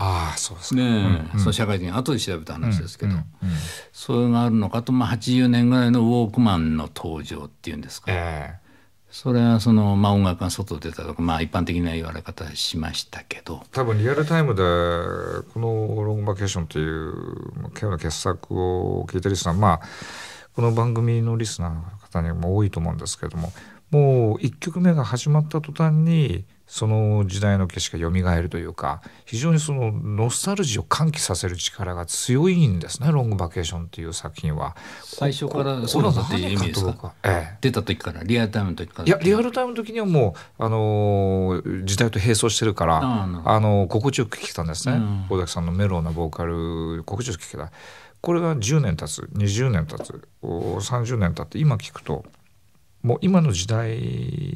ああそうですね、うんその社会人後で調べた話ですけど、うんうんうん、それがあるのかと、まあ、80年ぐらいのウォークマンの登場っていうんですか、えー、それはその、まあ、音楽が外出たとか、まあ、一般的な言われ方しましたけど多分リアルタイムでこの「ロングバケーション」という今日の傑作を聞いてる人はまあこの番組のリスナーの方にも多いと思うんですけれどももう1曲目が始まった途端に「その時代の景色が蘇るというか非常にそのノスタルジーを喚起させる力が強いんですね「ロングバケーション」っていう作品は。最初からそうだっていう意味ですかええ、出た時からリアルタイムの時からいやリアルタイムの時にはもう、あのー、時代と並走してるからあのー、心地よく聴けたんですね、うん、崎さんのメローなボーカル心地よく聴けた。これが10年経つ20年経つ30年経って今聞くともう今の時代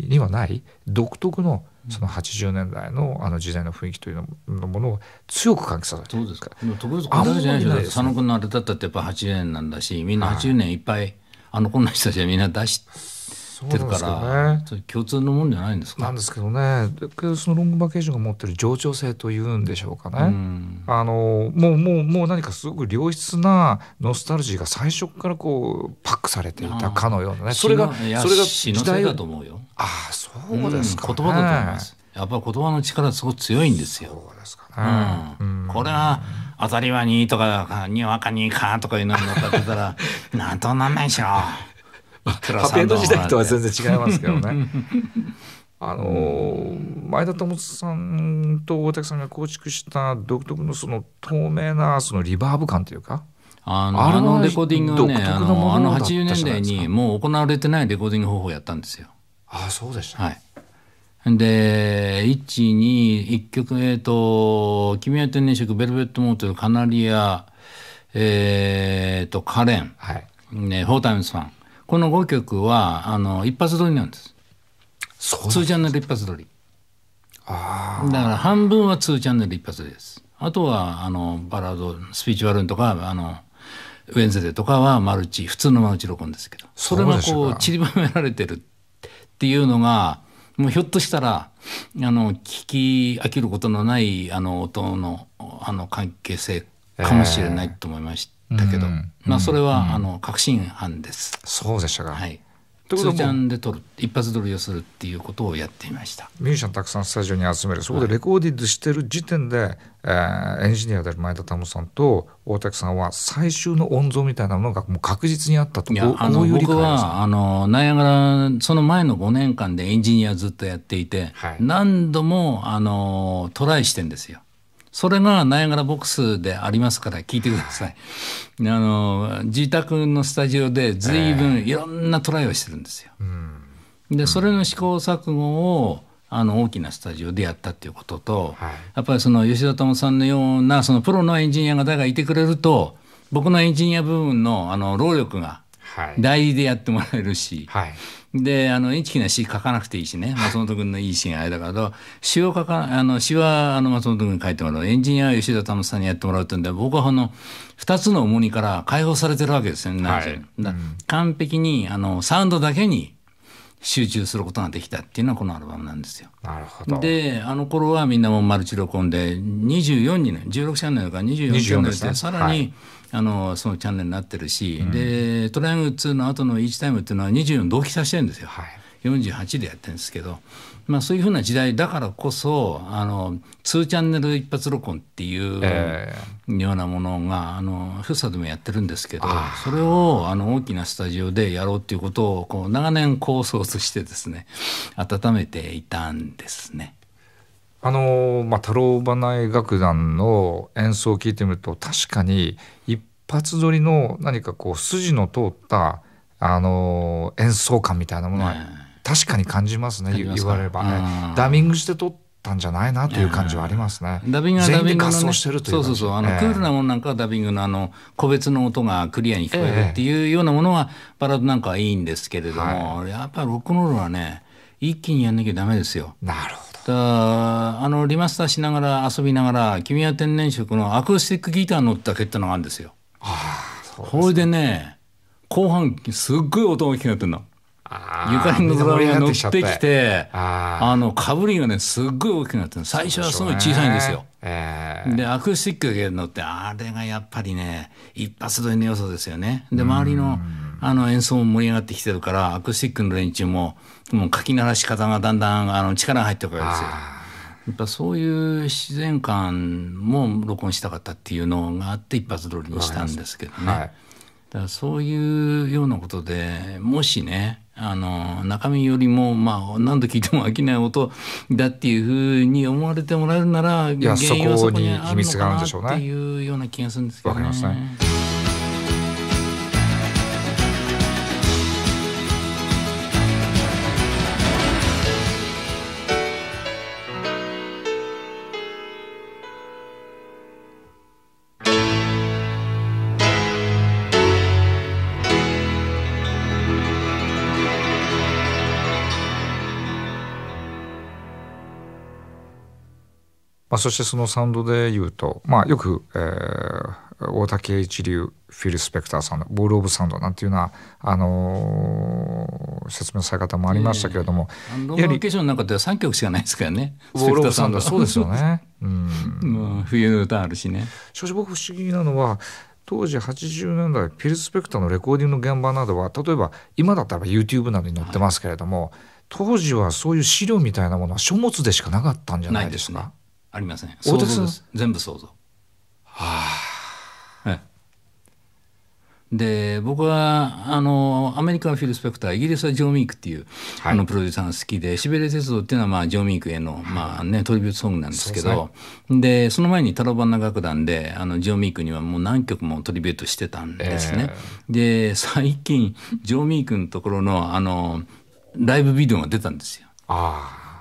にはない独特のその80年代のあの時代の雰囲気というのものを強く感じさせそうですか特別こじゃないです佐野君のあれだったってやっぱ80年なんだしみんな80年いっぱい、はい、あのこんな人たちはみんな出して。ってるから、ね、共通のもんじゃないんですかなんですけどねそのロングバケーションが持ってる冗長性というんでしょうかね、うん、あのもうもうもう何かすごく良質なノスタルジーが最初からこうパックされていたかのようなねそれがそれが時代だと思うよああそうですか、ねうん、言葉だと思いますやっぱり言葉の力すごく強いんですよ。そうですかね、うん、これは当たりはにとかにわかにかとかいうのになってたら なんとなんないでしょう。ハピエンド時代とは全然違いますけどね。あの前田智さんと大竹さんが構築した独特のその透明なそのリバーブ感というかあのあのレコーディングはねあのあの80年代にもう行われてないレコーディング方法をやったんですよ。ああそうでした、ね、はい、で121曲えっ、ー、と「君は天然色ベルベットモーテルカナリア」えっ、ー、と「カレン」はいね「フォータイムズファン」この5曲はあの一発撮りなんです2チャンネル一発撮りだから半分は2チャンネル一発撮りですあとはあのバラードスピーチュアルンとかあのウェンズデーとかはマルチ普通のマルチ録音ですけどそれがこう散りばめられてるっていうのがもうひょっとしたらあの聞き飽きることのないあの音のあの関係性かもしれないと思いまして。えーったけど、まあそれはあの確信犯です。そうでしたか。はい。スーちゃんで撮る一発撮りをするっていうことをやっていましたミュージシャンたくさんスタジオに集めるそこでレコーディングしてる時点で、はい、えー、エンジニアである前田タモさんと大竹さんは最終の音像みたいなものがもう確実にあったといやあの僕はあのナんアガラその前の五年間でエンジニアずっとやっていて、はい、何度もあのトライしてんですよ。それがナイアガラボックスでありますから聞いてください。あの自宅のスタジオで随分いろんなトライをしてるんですよ。えー、でそれの試行錯誤をあの大きなスタジオでやったっていうことと、はい、やっぱりその吉田智さんのようなそのプロのエンジニアがだがいてくれると僕のエンジニア部分のあの労力が代理でやってもらえるし、はい、であの一気な詩書かなくていいしね松本君のいい詩があれだから詩を書かあの詩はあの松本君に書いてもらうエンジニアは吉田玉さんにやってもらうってんで僕はあの2つの重荷から解放されてるわけですよね、はい、完璧にあのサウンドだけに集中することができたっていうのはこのアルバムなんですよ。なるほどであの頃はみんなもマルチ録音で24人の16社のよネから24社のよさらに、はい、あのそのチャンネルになってるし、うん、でトライアングル2の後のイチタイムっていうのは24同期させてるんですよ、はい、48でやってるんですけど、まあ、そういうふうな時代だからこそあの2チャンネル一発録音っていう、えようなものがあのふさでもやってるんですけどそれをあの大きなスタジオでやろうっていうことをこう長年構想としてですね温めていたんですね。あのまあ、太郎花絵楽団の演奏を聞いてみると確かに発撮りの何かこう筋の通ったあの演奏感みたいなものは確かに感じますね、言われればね。ダミングして撮ったんじゃないなという感じはありますね。ダビングはダビングの、ね、そうそうそう、あの、えー、クールなものなんかはダビングのあの個別の音がクリアに聞こえるっていうようなものは、バラードなんかはいいんですけれども、はい、やっぱロックンロールはね一気にやんなきゃダメですよ。なるほど。だあのリマスターしながら遊びながら「君は天然色」のアクースティックギターのだけってのがあるんですよ。ああ、これでね後半すっごい音が大きくなってるの。床にのドラムが乗ってきてあのかぶりがねすっごい大きくなってる最初はすごい小さいんですよ。で、ねえー、アクスティックがけるのってあれがやっぱりね一発撮りの良さですよね。で周りのあの演奏も盛り上がってきてるからアクスティックの連中ももうかき鳴らし方がだんだんあの力が入ってくるわけですよ。やっぱそういう自然感も録音したかったっていうのがあって一発撮りにしたんですけどね、はい、だからそういうようなことでもしねあの中身よりも、まあ、何度聞いても飽きない音だっていうふうに思われてもらえるなら原因はそこにあるのかなっていうような気がするんですけどね。まあ、そしてそのサウンドで言うと、まあ、よく、えー、大竹一流フィル・スペクターさんのボール・オブ・サウンドなんていうような、あのー、説明され方もありましたけれども、えー、ローマケーションなんかでは3曲しかないですからね ボール・オブ・サウンドそうですよね。うん、も う冬の歌あるしね。しかし僕不思議なのは当時80年代フィル・スペクターのレコーディングの現場などは例えば今だったら YouTube などに載ってますけれども、はい、当時はそういう資料みたいなものは書物でしかなかったんじゃないですか。ありません想像です全部想像はあ、で僕はあのアメリカはフィル・スペクターイギリスはジョー・ミークっていう、はい、あのプロデューサーが好きで「シベリア鉄道」っていうのは、まあ、ジョー・ミークへの、まあね、トリビュートソングなんですけどそで、ね、その前にタロバンナ楽団であのジョー・ミークにはもう何曲もトリビュートしてたんですね。えー、で最近ジョー・ミークのところのあのライブビデオが出たんですよ。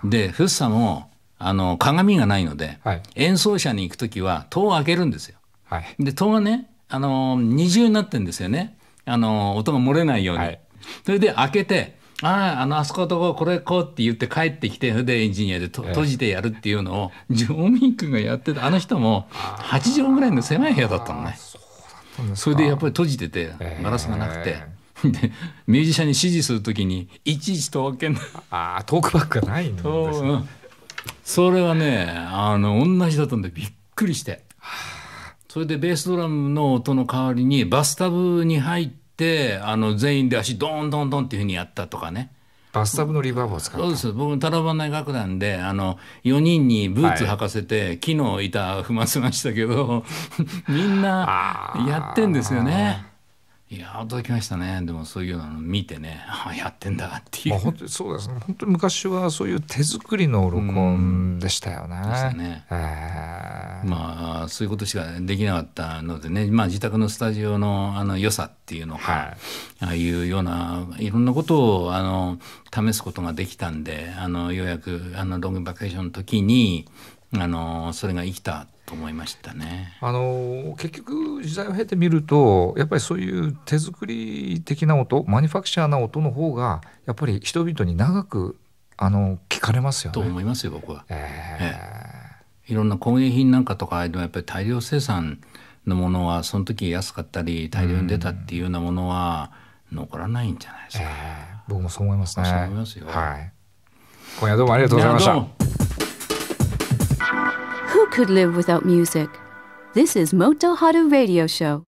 でフッサもあの鏡がないので、はい、演奏者に行く時は戸を開けるんですよ。はい、で戸がねあの二重になってんですよねあの音が漏れないように。はい、それで開けて「あああのあそことここれこう」って言って帰ってきてそれでエンジニアでと、え閉じてやるっていうのをジョーミン君がやってたあの人も8畳ぐらいの狭い部屋だったのね。それでやっぱり閉じててガラスがなくて。えでミュージシャンに指示するときにいちいち遠けんああトークバックがないんですね、それはねあの同じだったんでびっくりしてそれでベースドラムの音の代わりにバスタブに入ってあの全員で足ドンドンドンっていうふうにやったとかねバスタブのリバーブを使ったそうです僕タラバナ楽団であの4人にブーツ履かせて、はい、木の板踏ませましたけど みんなやってんですよね。いや驚きましたねでもそういうのを見てねあやってんだっていう、まあ、本当にそうですね本当に昔はそういう手作りの録音でしたよね。でしね、えー。まあそういうことしかできなかったのでね、まあ、自宅のスタジオのあの良さっていうのか、はい、ああいうようないろんなことをあの試すことができたんであのようやくあのロングバケーションの時にあのそれが生きた思いましたねあの結局時代を経てみるとやっぱりそういう手作り的な音マニファクチャーな音の方がやっぱり人々に長くあの聞かれますよね。と思いますよ僕は、えーえいろんな工芸品なんかとかでもやっぱり大量生産のものはその時安かったり大量に出たっていうようなものは残らないんじゃないですか。えー、僕もそう思いますね。そう思いますよ。はい。今夜どうもありがとうございました。could live without music. This is Moto Haru Radio Show.